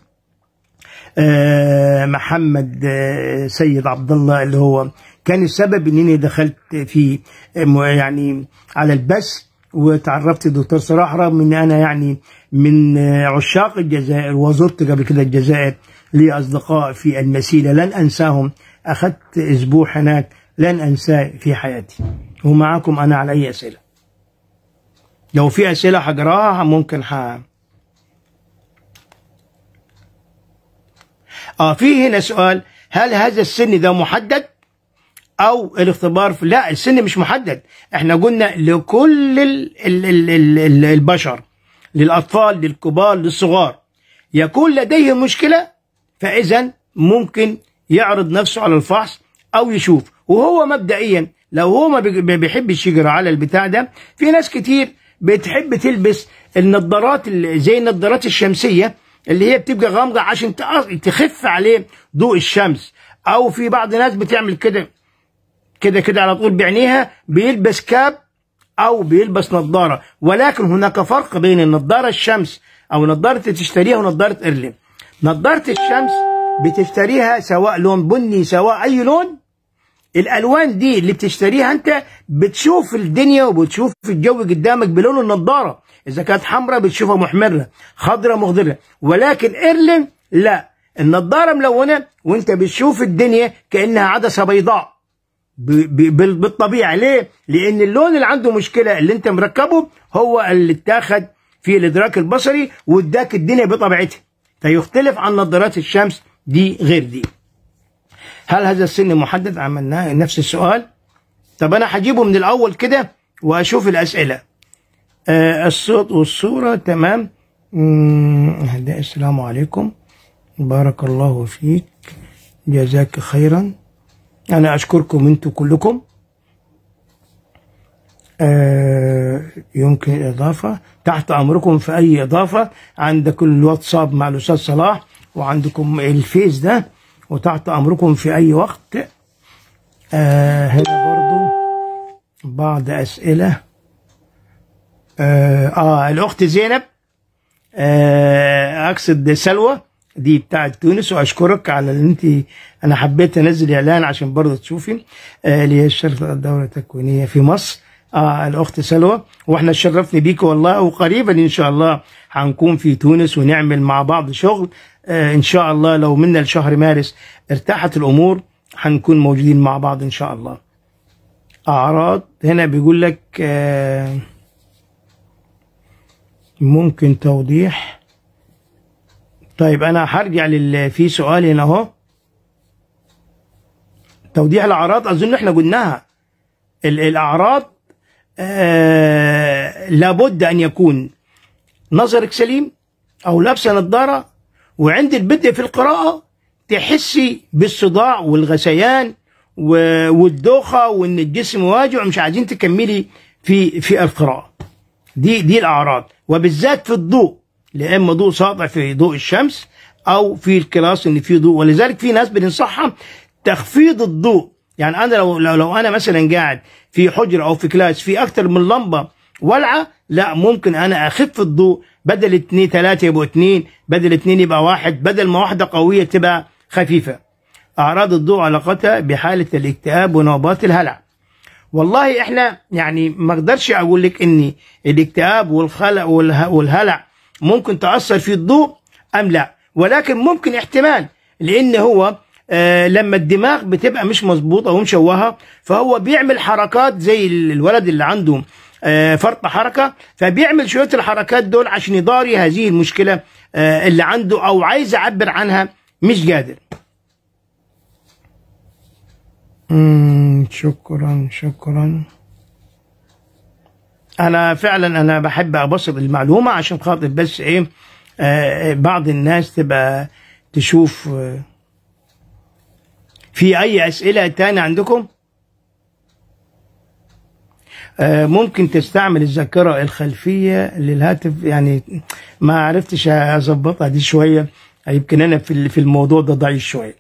Speaker 1: آه، محمد آه، سيد عبد الله اللي هو كان السبب انني دخلت في آه، يعني على البث وتعرفت دكتور صلاح رغم ان انا يعني من عشاق الجزائر وزرت قبل كده الجزائر لي اصدقاء في المسيله لن انساهم اخذت اسبوع هناك لن انساه في حياتي ومعاكم انا على اي اسئله لو في اسئله هجراها ممكن ح... آه في هنا سؤال هل هذا السن ده محدد او الاختبار في لا السن مش محدد احنا قلنا لكل الـ ال ال ال البشر للاطفال للكبار للصغار يكون لديه مشكله فاذا ممكن يعرض نفسه على الفحص او يشوف وهو مبدئيا لو هو ما بيحبش يجري على البتاع ده في ناس كتير بتحب تلبس النظارات زي النظارات الشمسيه اللي هي بتبقى غامضه عشان تخف عليه ضوء الشمس او في بعض الناس بتعمل كده كده كده على طول بعينيها بيلبس كاب او بيلبس نظاره ولكن هناك فرق بين النظاره الشمس او نظاره تشتريها ونظاره ايرلين نظاره الشمس بتشتريها سواء لون بني سواء اي لون الالوان دي اللي بتشتريها انت بتشوف الدنيا وبتشوف الجو قدامك بلون النضاره اذا كانت حمراء بتشوفها محمره خضراء مخضره ولكن ايرلين لا النضاره ملونه وانت بتشوف الدنيا كانها عدسه بيضاء بالطبيعه ليه لان اللون اللي عنده مشكله اللي انت مركبه هو اللي اتاخد في الادراك البصري واداك الدنيا بطبيعتها فيختلف عن نظارات الشمس دي غير دي هل هذا السن محدد عملناه نفس السؤال طب انا هجيبه من الاول كده واشوف الاسئله آه الصوت والصوره تمام السلام عليكم بارك الله فيك جزاك خيرا انا اشكركم انتم كلكم آه يمكن اضافه تحت امركم في اي اضافه عندكم الواتساب مع الاستاذ صلاح وعندكم الفيس ده وتحت أمركم في أي وقت آه هنا برضو بعض أسئلة آه, آه الأخت زينب آه أقصد سلوى دي بتاعت تونس واشكرك على اللي انت انا حبيت انزل اعلان عشان برضه تشوفي آه اللي هي الشرطه الدوره التكوينيه في مصر آه الاخت سلوى واحنا اتشرفنا بيك والله وقريبا ان شاء الله هنكون في تونس ونعمل مع بعض شغل آه، ان شاء الله لو منا لشهر مارس ارتاحت الامور هنكون موجودين مع بعض ان شاء الله اعراض هنا بيقول لك آه، ممكن توضيح طيب انا هرجع لل في سؤال هنا اهو توضيح الاعراض اظن احنا قلناها الاعراض آه، لابد ان يكون نظرك سليم او لابسه نظاره وعند البدء في القراءة تحسي بالصداع والغثيان والدوخة وإن الجسم واجع ومش عايزين تكملي في في القراءة دي دي الأعراض وبالذات في الضوء لا إما ضوء ساطع في ضوء الشمس أو في الكلاس إن في ضوء ولذلك في ناس بننصحها تخفيض الضوء يعني أنا لو لو, لو أنا مثلا قاعد في حجرة أو في كلاس في أكتر من لمبة والعة لا ممكن أنا أخف الضوء بدل اتنين تلاتة يبقوا اتنين بدل اتنين يبقى واحد بدل ما واحدة قوية تبقى خفيفة أعراض الضوء علاقتها بحالة الاكتئاب ونوبات الهلع والله احنا يعني ما اقدرش اقول لك ان الاكتئاب والخلع والهلع ممكن تاثر في الضوء ام لا ولكن ممكن احتمال لان هو آه لما الدماغ بتبقى مش مظبوطه ومشوهه فهو بيعمل حركات زي الولد اللي عنده آه، فرط حركه فبيعمل شويه الحركات دول عشان يضاري هذه المشكله آه، اللي عنده او عايز أعبر عنها مش قادر شكرا شكرا انا فعلا انا بحب ابسط المعلومه عشان خاطر بس ايه آه، بعض الناس تبقى تشوف في اي اسئله تانية عندكم آه، ممكن تستعمل الذاكره الخلفيه للهاتف يعني ما عرفتش اظبطها دي شويه يمكن انا في الموضوع ده ضعيف شويه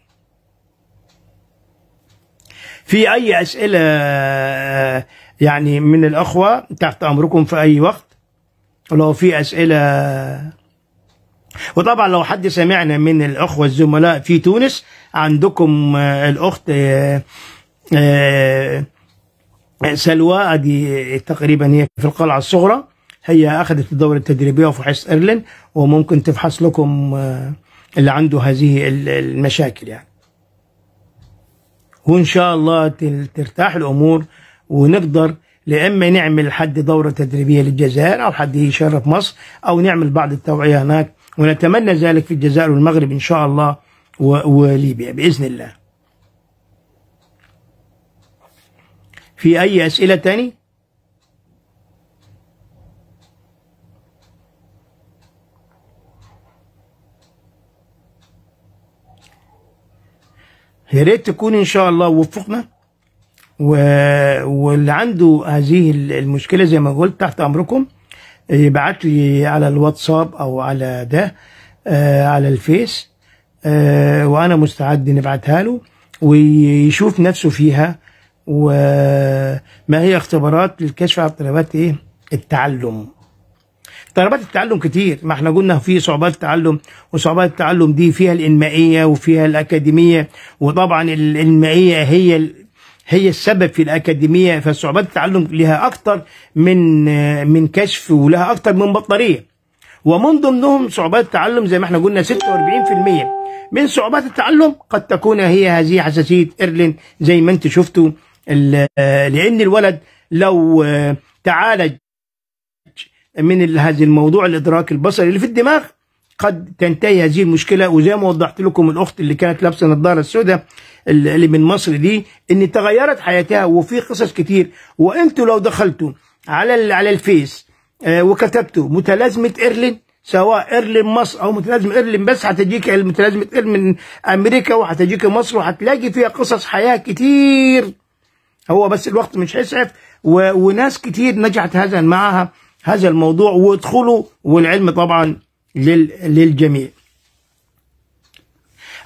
Speaker 1: في اي اسئله آه، يعني من الاخوه تحت امركم في اي وقت ولو في اسئله وطبعا لو حد سمعنا من الاخوه الزملاء في تونس عندكم آه، الاخت سلوى ادي تقريبا هي في القلعه الصغرى هي اخذت الدوره التدريبيه وفحص ايرلين وممكن تفحص لكم آه، اللي عنده هذه المشاكل يعني وان شاء الله ترتاح الامور ونقدر لاما نعمل حد دوره تدريبيه للجزائر او حد يشرف مصر او نعمل بعض التوعيه هناك ونتمنى ذلك في الجزائر والمغرب ان شاء الله وليبيا باذن الله في أي أسئلة تاني يا ريت تكون إن شاء الله وفقنا و... واللي عنده هذه المشكلة زي ما قلت تحت أمركم يبعت لي على الواتساب أو على ده آه على الفيس آه وأنا مستعد نبعتها له ويشوف نفسه فيها وما هي اختبارات للكشف عن اضطرابات ايه التعلم اضطرابات التعلم كتير ما احنا قلنا في صعوبات التعلم وصعوبات التعلم دي فيها الانمائيه وفيها الاكاديميه وطبعا الانمائيه هي هي السبب في الاكاديميه فصعوبات التعلم لها اكثر من من كشف ولها اكثر من بطاريه ومن ضمنهم صعوبات التعلم زي ما احنا قلنا 46% من صعوبات التعلم قد تكون هي هذه حساسيه ايرلين زي ما انت شفتوا لان الولد لو آه، تعالج من هذا الموضوع الادراك البصري اللي في الدماغ قد تنتهي هذه المشكله وزي ما وضحت لكم الاخت اللي كانت لابسه النظاره السوداء اللي من مصر دي ان تغيرت حياتها وفي قصص كتير وانتوا لو دخلتوا على على الفيس آه، وكتبتوا متلازمه ايرلين سواء ايرلين مصر او متلازمه ايرلين بس هتجيك متلازمه ايرلين من امريكا وهتجيك مصر وهتلاقي فيها قصص حياه كتير هو بس الوقت مش هيسعف وناس كتير نجحت هذا معها هذا الموضوع وادخلوا والعلم طبعا للجميع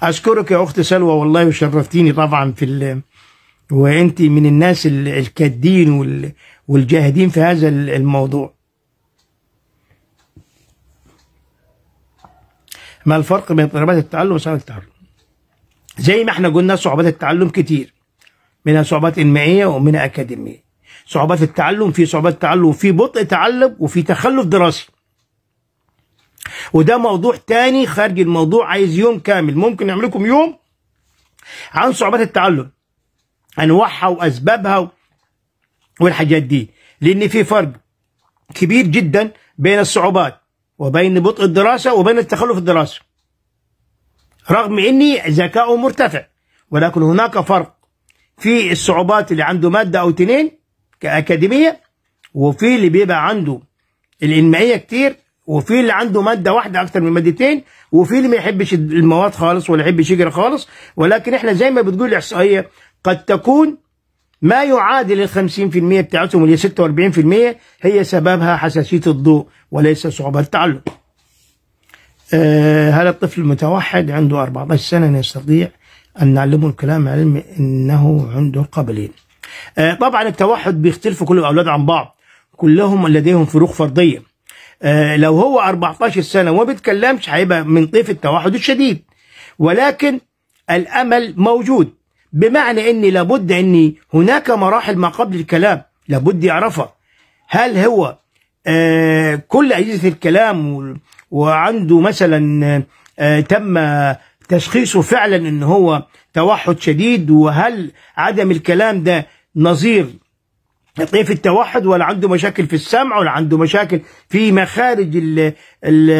Speaker 1: اشكرك يا اخت سلوى والله وشرفتيني طبعا في وانت من الناس الكادين والجاهدين في هذا الموضوع ما الفرق بين اضطرابات التعلم وصعوبات التعلم زي ما احنا قلنا صعوبات التعلم كتير منها صعوبات انمائيه ومنها اكاديميه صعوبات التعلم في صعوبات تعلم في بطء تعلم وفي تخلف دراسي وده موضوع تاني خارج الموضوع عايز يوم كامل ممكن نعمل لكم يوم عن صعوبات التعلم انواعها واسبابها والحاجات دي لان في فرق كبير جدا بين الصعوبات وبين بطء الدراسه وبين التخلف الدراسي رغم اني ذكائه مرتفع ولكن هناك فرق في الصعوبات اللي عنده ماده او تنين كاكاديميه وفي اللي بيبقى عنده الانمائيه كتير وفي اللي عنده ماده واحده اكتر من مادتين وفي اللي ما يحبش المواد خالص ولا يحبش يجري خالص ولكن احنا زي ما بتقول الاحصائيه قد تكون ما يعادل ال 50% بتاعتهم اللي 46% هي سببها حساسيه الضوء وليس صعوبه التعلم. أه هل الطفل المتوحد عنده 14 سنه يستطيع أن نعلمه الكلام علم إنه عنده القابلين آه طبعا التوحد بيختلفوا كل الأولاد عن بعض كلهم لديهم فروق فردية آه لو هو 14 سنة وما بيتكلمش هيبقى من طيف التوحد الشديد ولكن الأمل موجود بمعنى أن لابد أن هناك مراحل ما قبل الكلام لابد يعرفها هل هو آه كل أجهزة الكلام وعنده مثلا آه تم تشخيصه فعلا ان هو توحد شديد وهل عدم الكلام ده نظير طيف التوحد ولا عنده مشاكل في السمع ولا عنده مشاكل في مخارج ال ال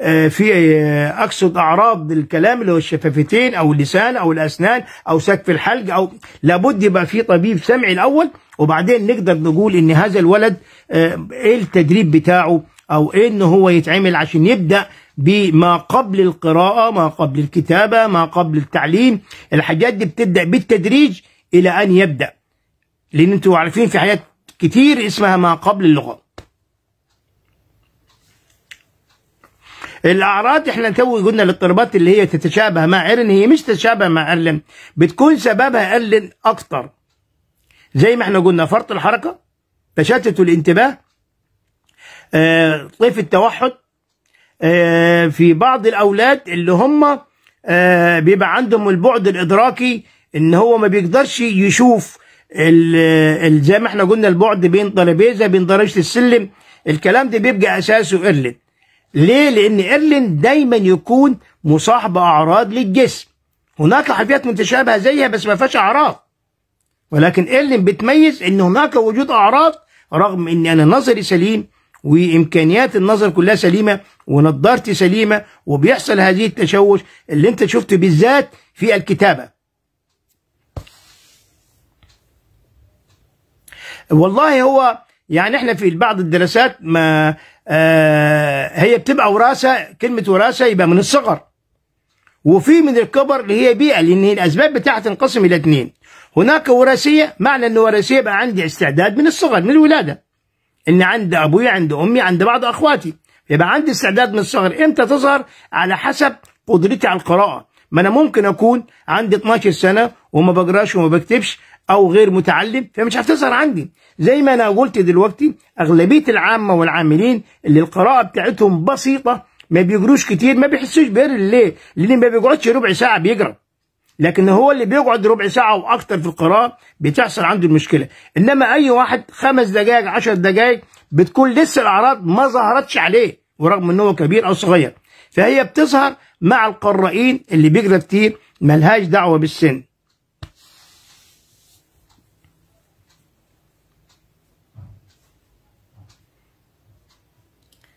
Speaker 1: آه، في اقصد اعراض الكلام اللي هو الشفافتين او اللسان او الاسنان او سقف الحلق او لابد يبقى في طبيب سمعي الاول وبعدين نقدر نقول ان هذا الولد آه، ايه التدريب بتاعه او ايه ان هو يتعمل عشان يبدا بما قبل القراءة ما قبل الكتابة ما قبل التعليم الحاجات دي بتبدأ بالتدريج إلى أن يبدأ لأن أنتوا عارفين في حاجات كتير اسمها ما قبل اللغة الاعراض احنا توي قلنا الاضطرابات اللي هي تتشابه مع عرن هي مش تتشابه مع علم بتكون سببها قل اكتر زي ما احنا قلنا فرط الحركه تشتت الانتباه آه، طيف التوحد آه، في بعض الاولاد اللي هم آه، بيبقى عندهم البعد الادراكي ان هو ما بيقدرش يشوف زي ما احنا قلنا البعد بين طرابيزه بين درجه السلم الكلام ده بيبقى اساسه ايرلين ليه لان ايرلين دايما يكون مصاحب اعراض للجسم هناك حاجات متشابهه زيها بس ما فيهاش اعراض ولكن ايرلين بتميز ان هناك وجود اعراض رغم ان انا نظري سليم وامكانيات النظر كلها سليمه ونضارتي سليمه وبيحصل هذه التشوش اللي انت شفته بالذات في الكتابه والله هو يعني احنا في بعض الدراسات ما آه هي بتبقى وراثه كلمه وراثه يبقى من الصغر وفي من الكبر اللي هي بيئه لان الاسباب بتاعها تنقسم الى اثنين هناك وراثيه معنى ان وراثيه بقى عندي استعداد من الصغر من الولاده ان عند ابويا عند امي عند بعض اخواتي يبقى عندي استعداد من الصغر امتى تظهر على حسب قدرتي على القراءه ما انا ممكن اكون عندي 12 سنه وما بقراش وما بكتبش او غير متعلم فمش هتظهر عندي زي ما انا قلت دلوقتي اغلبيه العامه والعاملين اللي القراءه بتاعتهم بسيطه ما بيجروش كتير ما بيحسوش بير ليه لان ما بيقعدش ربع ساعه بيقرا لكن هو اللي بيقعد ربع ساعة وأكتر في القرار بتحصل عنده المشكلة إنما أي واحد خمس دقائق عشر دقائق بتكون لسه الأعراض ما ظهرتش عليه ورغم إن هو كبير أو صغير فهي بتظهر مع القرائين اللي بيقرأ كتير ملهاش دعوة بالسن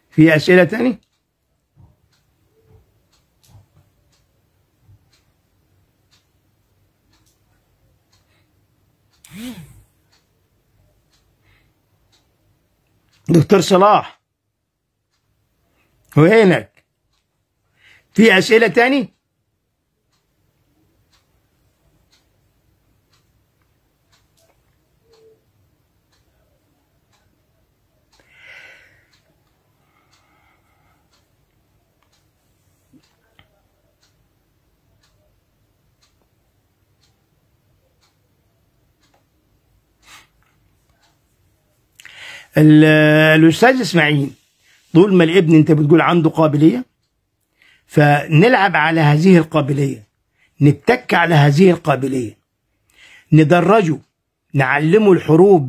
Speaker 1: في أسئلة تانية؟ دكتور صلاح وينك في اسئله تاني الاستاذ اسماعيل طول ما الابن انت بتقول عنده قابليه فنلعب على هذه القابليه نتك على هذه القابليه ندرجه نعلمه الحروف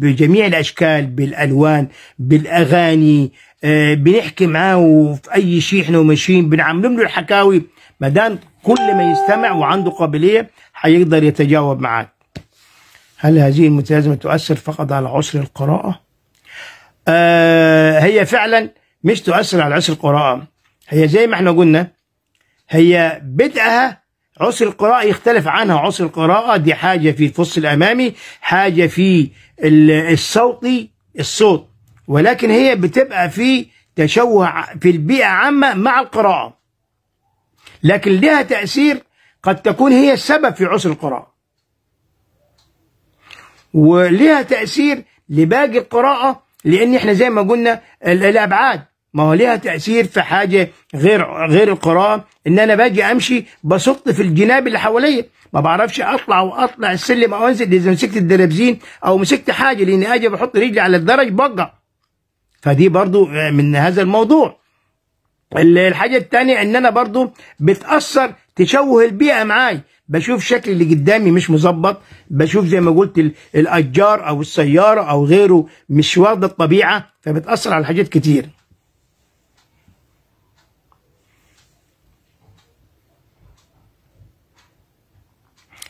Speaker 1: بجميع الاشكال بالالوان بالاغاني آه، بنحكي معاه في اي شيء احنا ماشيين بنعلم له الحكاوي ما دام كل ما يستمع وعنده قابليه هيقدر يتجاوب معاك هل هذه المتلازمة تؤثر فقط على عسر القراءة؟ آه هي فعلا مش تؤثر على عسر القراءة هي زي ما احنا قلنا هي بدأها عسر القراءة يختلف عنها عسر القراءة دي حاجة في الفص الأمامي حاجة في الصوتي الصوت ولكن هي بتبقى في تشوه في البيئة عامة مع القراءة لكن لها تأثير قد تكون هي السبب في عسر القراءة وليها تأثير لباقي القراءة لأن احنا زي ما قلنا الأبعاد ما هو ليها تأثير في حاجة غير غير القراءة إن أنا باجي أمشي بصط في الجناب اللي حواليا ما بعرفش أطلع وأطلع السلم أو أنزل إذا مسكت الدرابزين أو مسكت حاجة لأني أجي بحط رجلي على الدرج بقع فدي برضو آه، من هذا الموضوع الحاجة الثانيه إن أنا برضو بتأثر تشوه البيئه معاي بشوف شكل اللي قدامي مش مظبط بشوف زي ما قلت الاشجار او السياره او غيره مش واخده الطبيعه فبتاثر على حاجات كتير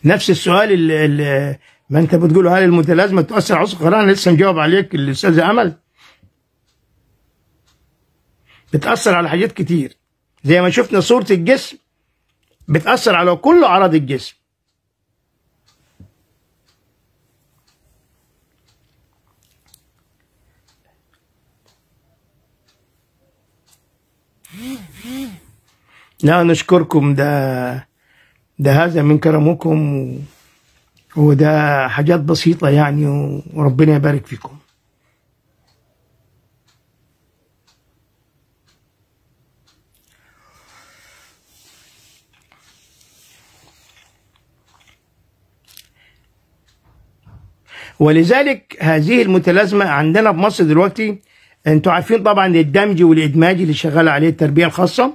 Speaker 1: نفس السؤال اللي اللي ما انت بتقوله هل المتلازمه تؤثر على عسر انا لسه مجاوب عليك الأستاذ امل بتاثر على حاجات كتير زي ما شفنا صوره الجسم بتأثر على كل أعراض الجسم لا نشكركم ده ده هذا من كرمكم وده حاجات بسيطة يعني وربنا يبارك فيكم ولذلك هذه المتلازمه عندنا بمصر دلوقتي انتوا عارفين طبعا الدمج والادماج اللي شغال عليه التربيه الخاصه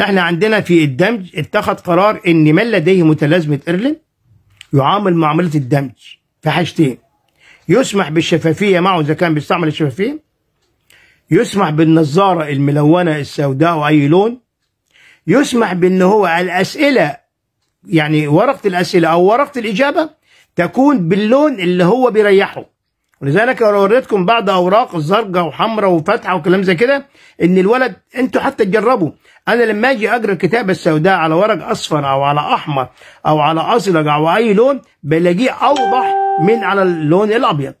Speaker 1: احنا عندنا في الدمج اتخذ قرار ان من لديه متلازمه ايرلين يعامل معامله الدمج في حاجتين يسمح بالشفافيه معه اذا كان بيستعمل الشفافيه يسمح بالنظاره الملونه السوداء واي لون يسمح بان هو الاسئله يعني ورقه الاسئله او ورقه الاجابه تكون باللون اللي هو بيريحه ولذلك لو وريتكم بعض اوراق زرقاء وحمراء وفاتحه وكلام زي كده ان الولد انتوا حتى تجربوا انا لما اجي اجرى الكتابه السوداء على ورق اصفر او على احمر او على ازرق او اي لون بلاقيه اوضح من على اللون الابيض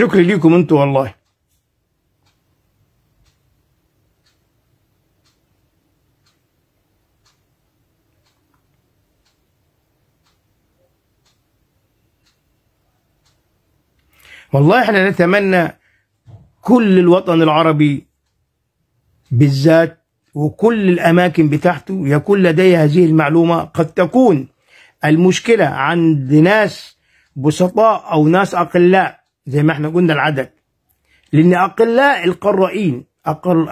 Speaker 1: شكر ليكم انتوا والله والله احنا نتمنى كل الوطن العربي بالذات وكل الأماكن بتاعته يكون لديه هذه المعلومة قد تكون المشكلة عند ناس بسطاء أو ناس أقلاء زي ما احنا قلنا العدد لأن أقلاء القرائين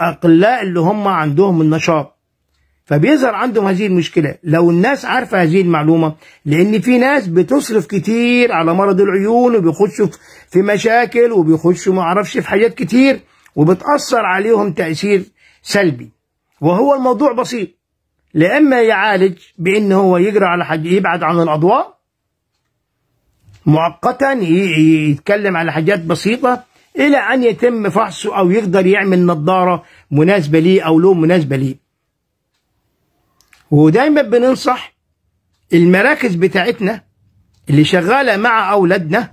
Speaker 1: أقلاء اللي هم عندهم النشاط فبيظهر عندهم هذه المشكلة لو الناس عارفة هذه المعلومة لأن في ناس بتصرف كتير على مرض العيون وبيخشوا في مشاكل وبيخشوا ما أعرفش في حاجات كتير وبتأثر عليهم تأثير سلبي وهو الموضوع بسيط لا إما يعالج بإن هو يجري على حد يبعد عن الأضواء مؤقتا يتكلم على حاجات بسيطة إلى أن يتم فحصه أو يقدر يعمل نظارة مناسبة ليه أو لون مناسبة ليه ودايما بننصح المراكز بتاعتنا اللي شغالة مع أولادنا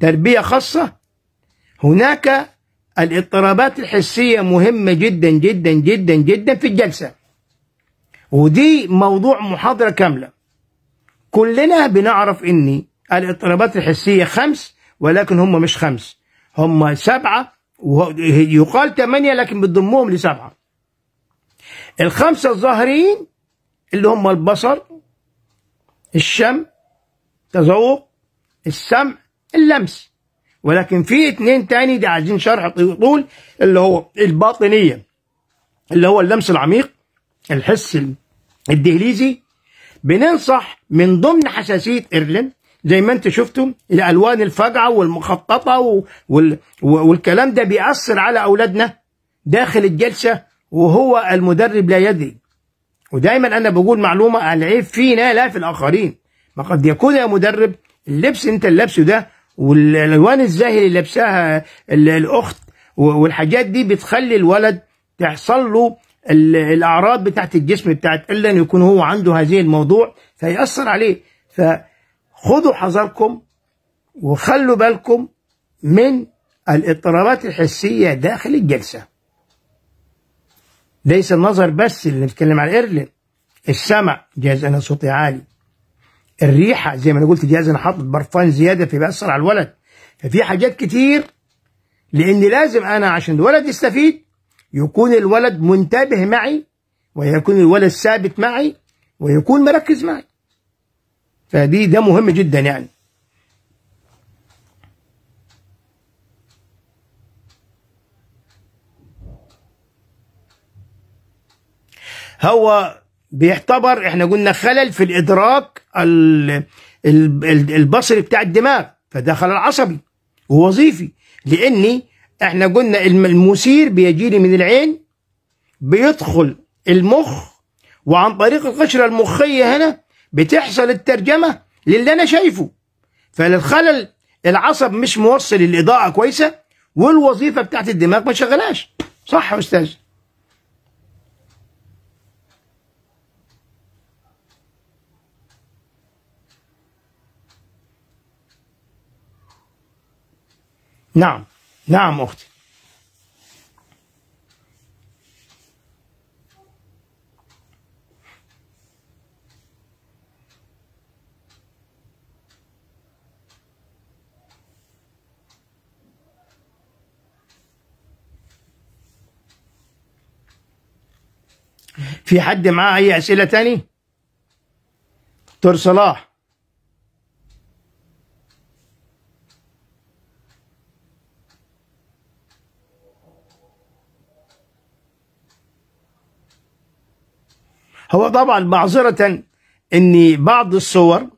Speaker 1: تربية خاصة هناك الاضطرابات الحسية مهمة جدا جدا جدا جدا في الجلسة ودي موضوع محاضرة كاملة كلنا بنعرف اني الاضطرابات الحسية خمس ولكن هم مش خمس هم سبعة يقال ثمانية لكن بتضمهم لسبعة الخمسة الظاهرين اللي هم البصر الشم تذوق السمع اللمس ولكن في اثنين تاني دي عايزين شرح طول اللي هو الباطنية اللي هو اللمس العميق الحس الدهليزي بننصح من ضمن حساسية إيرلين زي ما انت شفتم الالوان الفجعه والمخططه والكلام ده بيأثر على اولادنا داخل الجلسه وهو المدرب لا يدري ودايما انا بقول معلومه العيب فينا لا في الاخرين ما قد يكون يا مدرب اللبس انت اللي لابسه ده والالوان الزاهيه اللي لابساها الاخت والحاجات دي بتخلي الولد تحصل له الاعراض بتاعت الجسم بتاعت الا ان يكون هو عنده هذه الموضوع فيأثر عليه ف خدوا حذركم وخلوا بالكم من الاضطرابات الحسية داخل الجلسة ليس النظر بس اللي نتكلم على الايرلين السمع جهاز انا صوتي عالي الريحه زي ما انا قلت جهاز انا حاطط برفان زياده بأثر على الولد ففي حاجات كتير لان لازم انا عشان الولد يستفيد يكون الولد منتبه معي ويكون الولد ثابت معي ويكون مركز معي فدي ده مهم جدا يعني هو بيعتبر احنا قلنا خلل في الادراك البصري بتاع الدماغ فده خلل عصبي ووظيفي لان احنا قلنا المثير بيجي لي من العين بيدخل المخ وعن طريق القشره المخيه هنا بتحصل الترجمه للي انا شايفه فالخلل العصب مش موصل الاضاءه كويسه والوظيفه بتاعت الدماغ ما شغلاش صح يا استاذ نعم نعم اختي في حد معاه اي اسئله تاني دكتور صلاح هو طبعا معذرة ان بعض الصور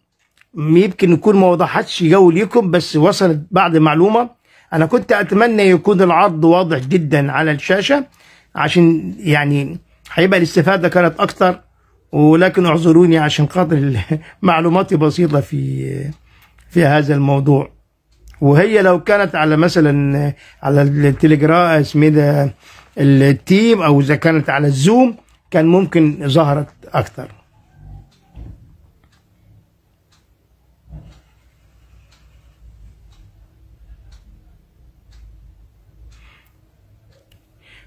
Speaker 1: يمكن يكون ما وضحتش جو ليكم بس وصلت بعض معلومة انا كنت اتمنى يكون العرض واضح جدا على الشاشة عشان يعني هيبقى الاستفادة كانت أكتر ولكن اعذروني عشان خاطر معلوماتي بسيطة في في هذا الموضوع وهي لو كانت على مثلا على التليجرام اسمه إيه ده التيم او اذا كانت على الزوم كان ممكن ظهرت اكتر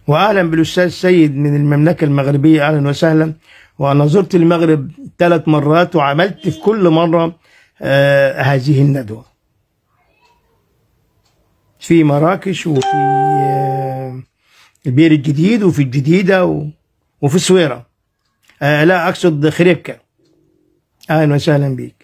Speaker 1: واهلا بالاستاذ سيد من المملكه المغربيه اهلا وسهلا وانا زرت المغرب ثلاث مرات وعملت في كل مره آه هذه الندوه في مراكش وفي آه البير الجديد وفي الجديده وفي السويره آه لا اقصد خريبكه اهلا وسهلا بك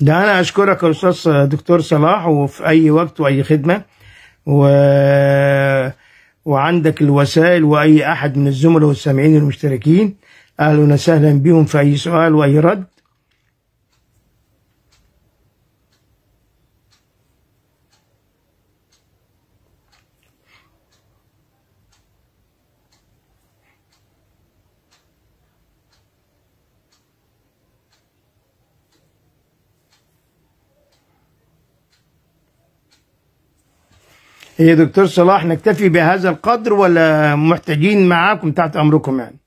Speaker 1: ده انا اشكرك يا استاذ دكتور صلاح وفي اي وقت واي خدمه و... وعندك الوسائل واي احد من الزملاء والسامعين المشتركين اهلا وسهلا بهم في اي سؤال واي رد يا إيه دكتور صلاح نكتفي بهذا القدر ولا محتاجين معاكم تحت امركم يعني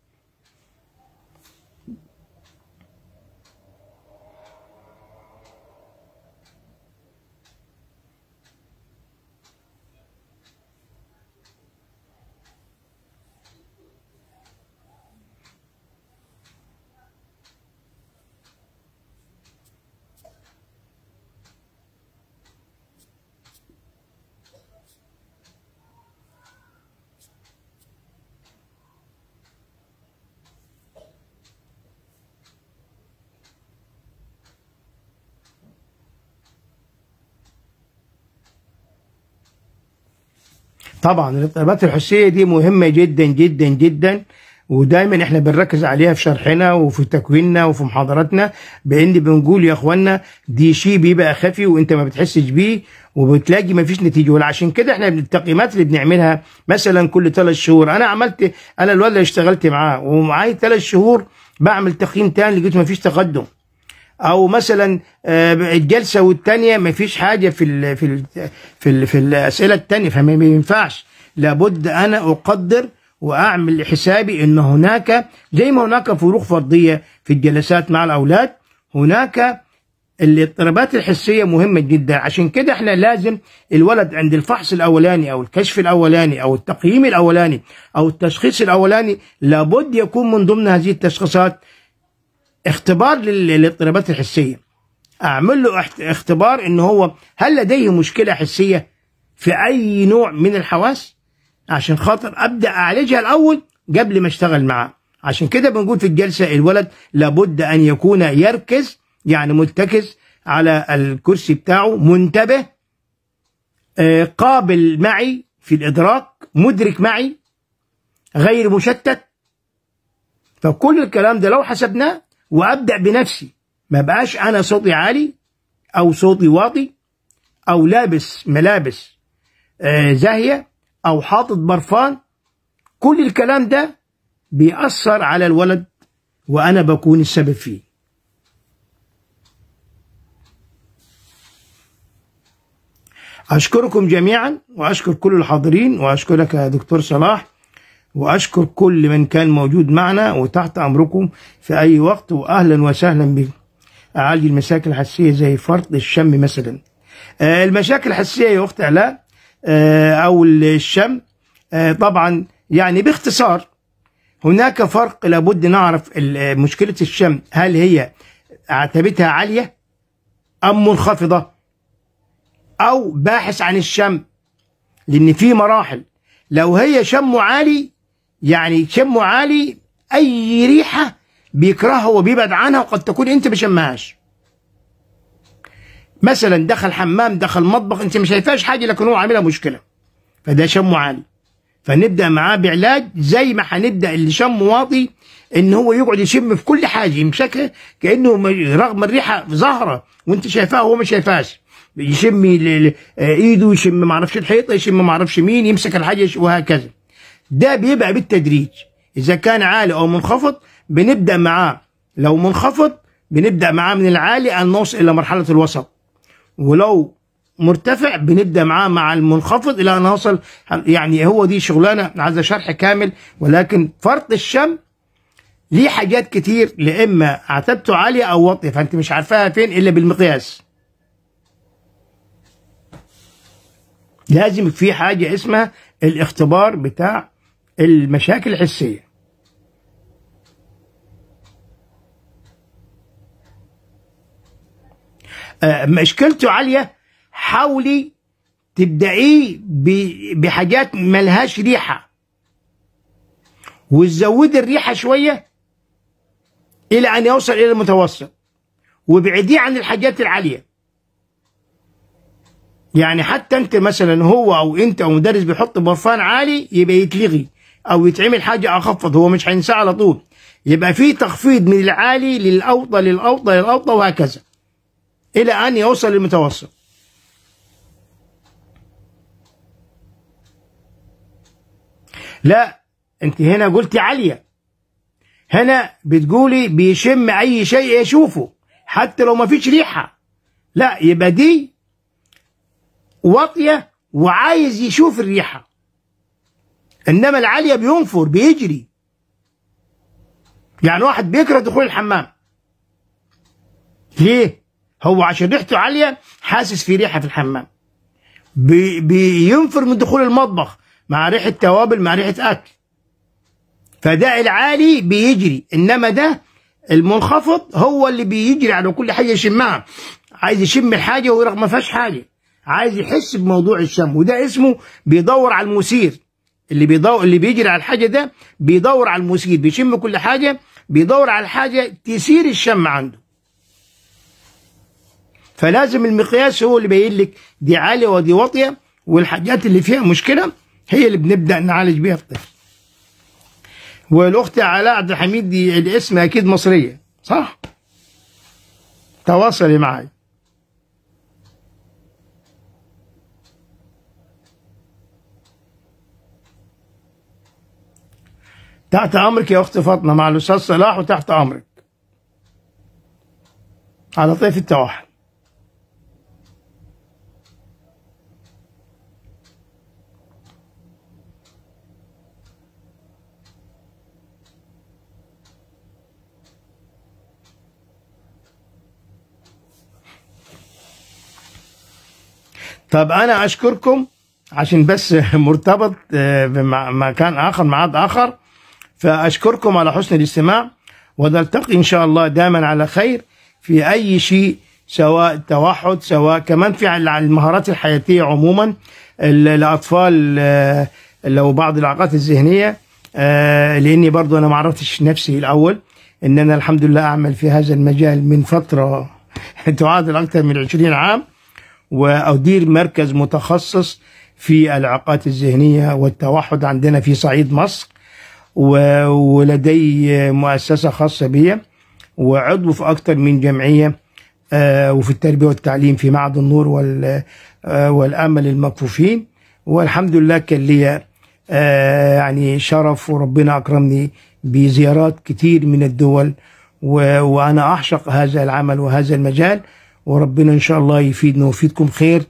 Speaker 1: طبعا الاضطرابات الحسيه دي مهمه جدا جدا جدا ودايما احنا بنركز عليها في شرحنا وفي تكويننا وفي محاضراتنا بان بنقول يا اخوانا دي شيء بيبقى خفي وانت ما بتحسش بيه وبتلاقي ما فيش نتيجه وعشان كده احنا التقييمات اللي بنعملها مثلا كل ثلاث شهور انا عملت انا الولد اللي اشتغلت معاه ومعاي ثلاث شهور بعمل تقييم تاني لقيت ما فيش تقدم او مثلا آه، الجلسه والثانيه ما فيش حاجه في الـ في الـ في, الـ في الاسئله الثانيه فما ينفعش لابد انا اقدر واعمل حسابي ان هناك زي ما هناك فروق فرديه في الجلسات مع الاولاد هناك الاضطرابات الحسيه مهمه جدا عشان كده احنا لازم الولد عند الفحص الاولاني او الكشف الاولاني او التقييم الاولاني او التشخيص الاولاني لابد يكون من ضمن هذه التشخيصات اختبار للاضطرابات الحسيه اعمل له اختبار ان هو هل لديه مشكله حسيه في اي نوع من الحواس عشان خاطر ابدا اعالجها الاول قبل ما اشتغل معاه عشان كده بنقول في الجلسه الولد لابد ان يكون يركز يعني متكز على الكرسي بتاعه منتبه آه، قابل معي في الادراك مدرك معي غير مشتت فكل الكلام ده لو حسبناه وابدا بنفسي ما بقاش انا صوتي عالي او صوتي واطي او لابس ملابس آه، زاهيه او حاطط برفان كل الكلام ده بيأثر على الولد وانا بكون السبب فيه أشكركم جميعا وأشكر كل الحاضرين وأشكرك يا دكتور صلاح وأشكر كل من كان موجود معنا وتحت أمركم في أي وقت وأهلا وسهلا بكم أعالج المشاكل الحسية زي فرط الشم مثلا آه، المشاكل الحسية يا أخت علاء آه، أو الشم آه، طبعا يعني باختصار هناك فرق لابد نعرف مشكلة الشم هل هي عتبتها عالية أم منخفضة أو باحث عن الشم لأن في مراحل لو هي شمه عالي يعني شم عالي أي ريحة بيكرهها وبيبعد عنها وقد تكون أنت ما شمهاش مثلا دخل حمام دخل مطبخ أنت ما شايفاش حاجة لكن هو عاملها مشكلة فده شمه عالي فنبدأ معاه بعلاج زي ما هنبدأ اللي شم واطي ان هو يقعد يشم في كل حاجه يمسكها كانه رغم الريحه ظاهره وانت شايفاها وهو ما شايفهاش يشم ايده يشم ما اعرفش الحيطه يشم ما اعرفش مين يمسك الحاجه وهكذا ده بيبقى بالتدريج اذا كان عالي او منخفض بنبدا معاه لو منخفض بنبدا معاه من العالي ان نوصل الى مرحله الوسط ولو مرتفع بنبدا معاه مع المنخفض الى ان نوصل يعني هو دي شغلانه عايزه شرح كامل ولكن فرط الشم ليه حاجات كتير لا اما عتبته عاليه او واطيه فانت مش عارفاها فين الا بالمقياس لازم في حاجه اسمها الاختبار بتاع المشاكل الحسية آه، مشكلته عالية حاولي تبدعيه بحاجات ملهاش ريحة وتزود الريحة شوية إلى أن يوصل إلى المتوسط وابعديه عن الحاجات العالية يعني حتى أنت مثلا هو أو أنت أو مدرس بيحط برفان عالي يبقى يتلغي او يتعمل حاجه اخفض هو مش هينساه على طول يبقى في تخفيض من العالي للاوطى للاوطى للاوطى وهكذا الى ان يوصل للمتوسط لا انت هنا قلتي عاليه هنا بتقولي بيشم اي شيء يشوفه حتى لو ما فيش ريحه لا يبقى دي واطيه وعايز يشوف الريحه انما العاليه بينفر بيجري يعني واحد بيكره دخول الحمام ليه هو عشان ريحته عاليه حاسس في ريحه في الحمام بي بينفر من دخول المطبخ مع ريحه توابل مع ريحه اكل فده العالي بيجري انما ده المنخفض هو اللي بيجري على كل حاجه يشمها عايز يشم الحاجه ورغم ما فيهاش حاجه عايز يحس بموضوع الشم وده اسمه بيدور على المثير اللي بيدور اللي بيجري على الحاجه ده بيدور على المسير بيشم كل حاجه بيدور على حاجه تثير الشم عنده فلازم المقياس هو اللي بيقول لك دي عاليه ودي واطيه والحاجات اللي فيها مشكله هي اللي بنبدا نعالج بيها الطفل والاخت علاء عبد الحميد دي الاسم اكيد مصريه صح تواصلي معي تحت امرك يا اخت فاطمه مع الاستاذ صلاح وتحت امرك على طيف التوحد طب انا اشكركم عشان بس مرتبط آه، بمكان اخر ميعاد اخر فأشكركم على حسن الاستماع ونلتقي إن شاء الله دائما على خير في أي شيء سواء التوحد سواء كمان في المهارات الحياتية عموما الأطفال آه، لو بعض العقات الذهنية آه، لأني برضو أنا معرفتش نفسي الأول إن أنا الحمد لله أعمل في هذا المجال من فترة تعادل أكثر من 20 عام وأدير مركز متخصص في العقات الذهنية والتوحد عندنا في صعيد مصر ولدي مؤسسة خاصة بيا وعضو في أكثر من جمعية آه، وفي التربية والتعليم في معهد النور آه، والأمل المكفوفين والحمد لله كان لي آه، يعني شرف وربنا أكرمني بزيارات كتير من الدول وأنا أعشق هذا العمل وهذا المجال وربنا إن شاء الله يفيدنا ويفيدكم خير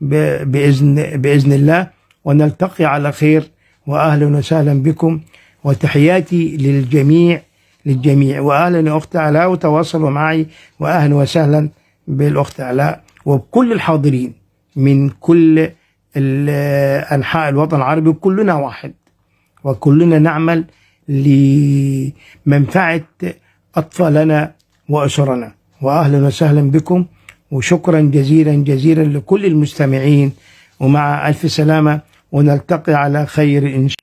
Speaker 1: بإذن, بإذن الله ونلتقي على خير وأهلا وسهلا بكم وتحياتي للجميع للجميع وأهلا يا أخت علاء وتواصلوا معي وأهلا وسهلا بالأخت علاء وبكل الحاضرين من كل أنحاء الوطن العربي كلنا واحد وكلنا نعمل لمنفعة أطفالنا وأسرنا وأهلا وسهلا بكم وشكرا جزيلا جزيلا لكل المستمعين ومع ألف سلامة ونلتقي على خير إن شاء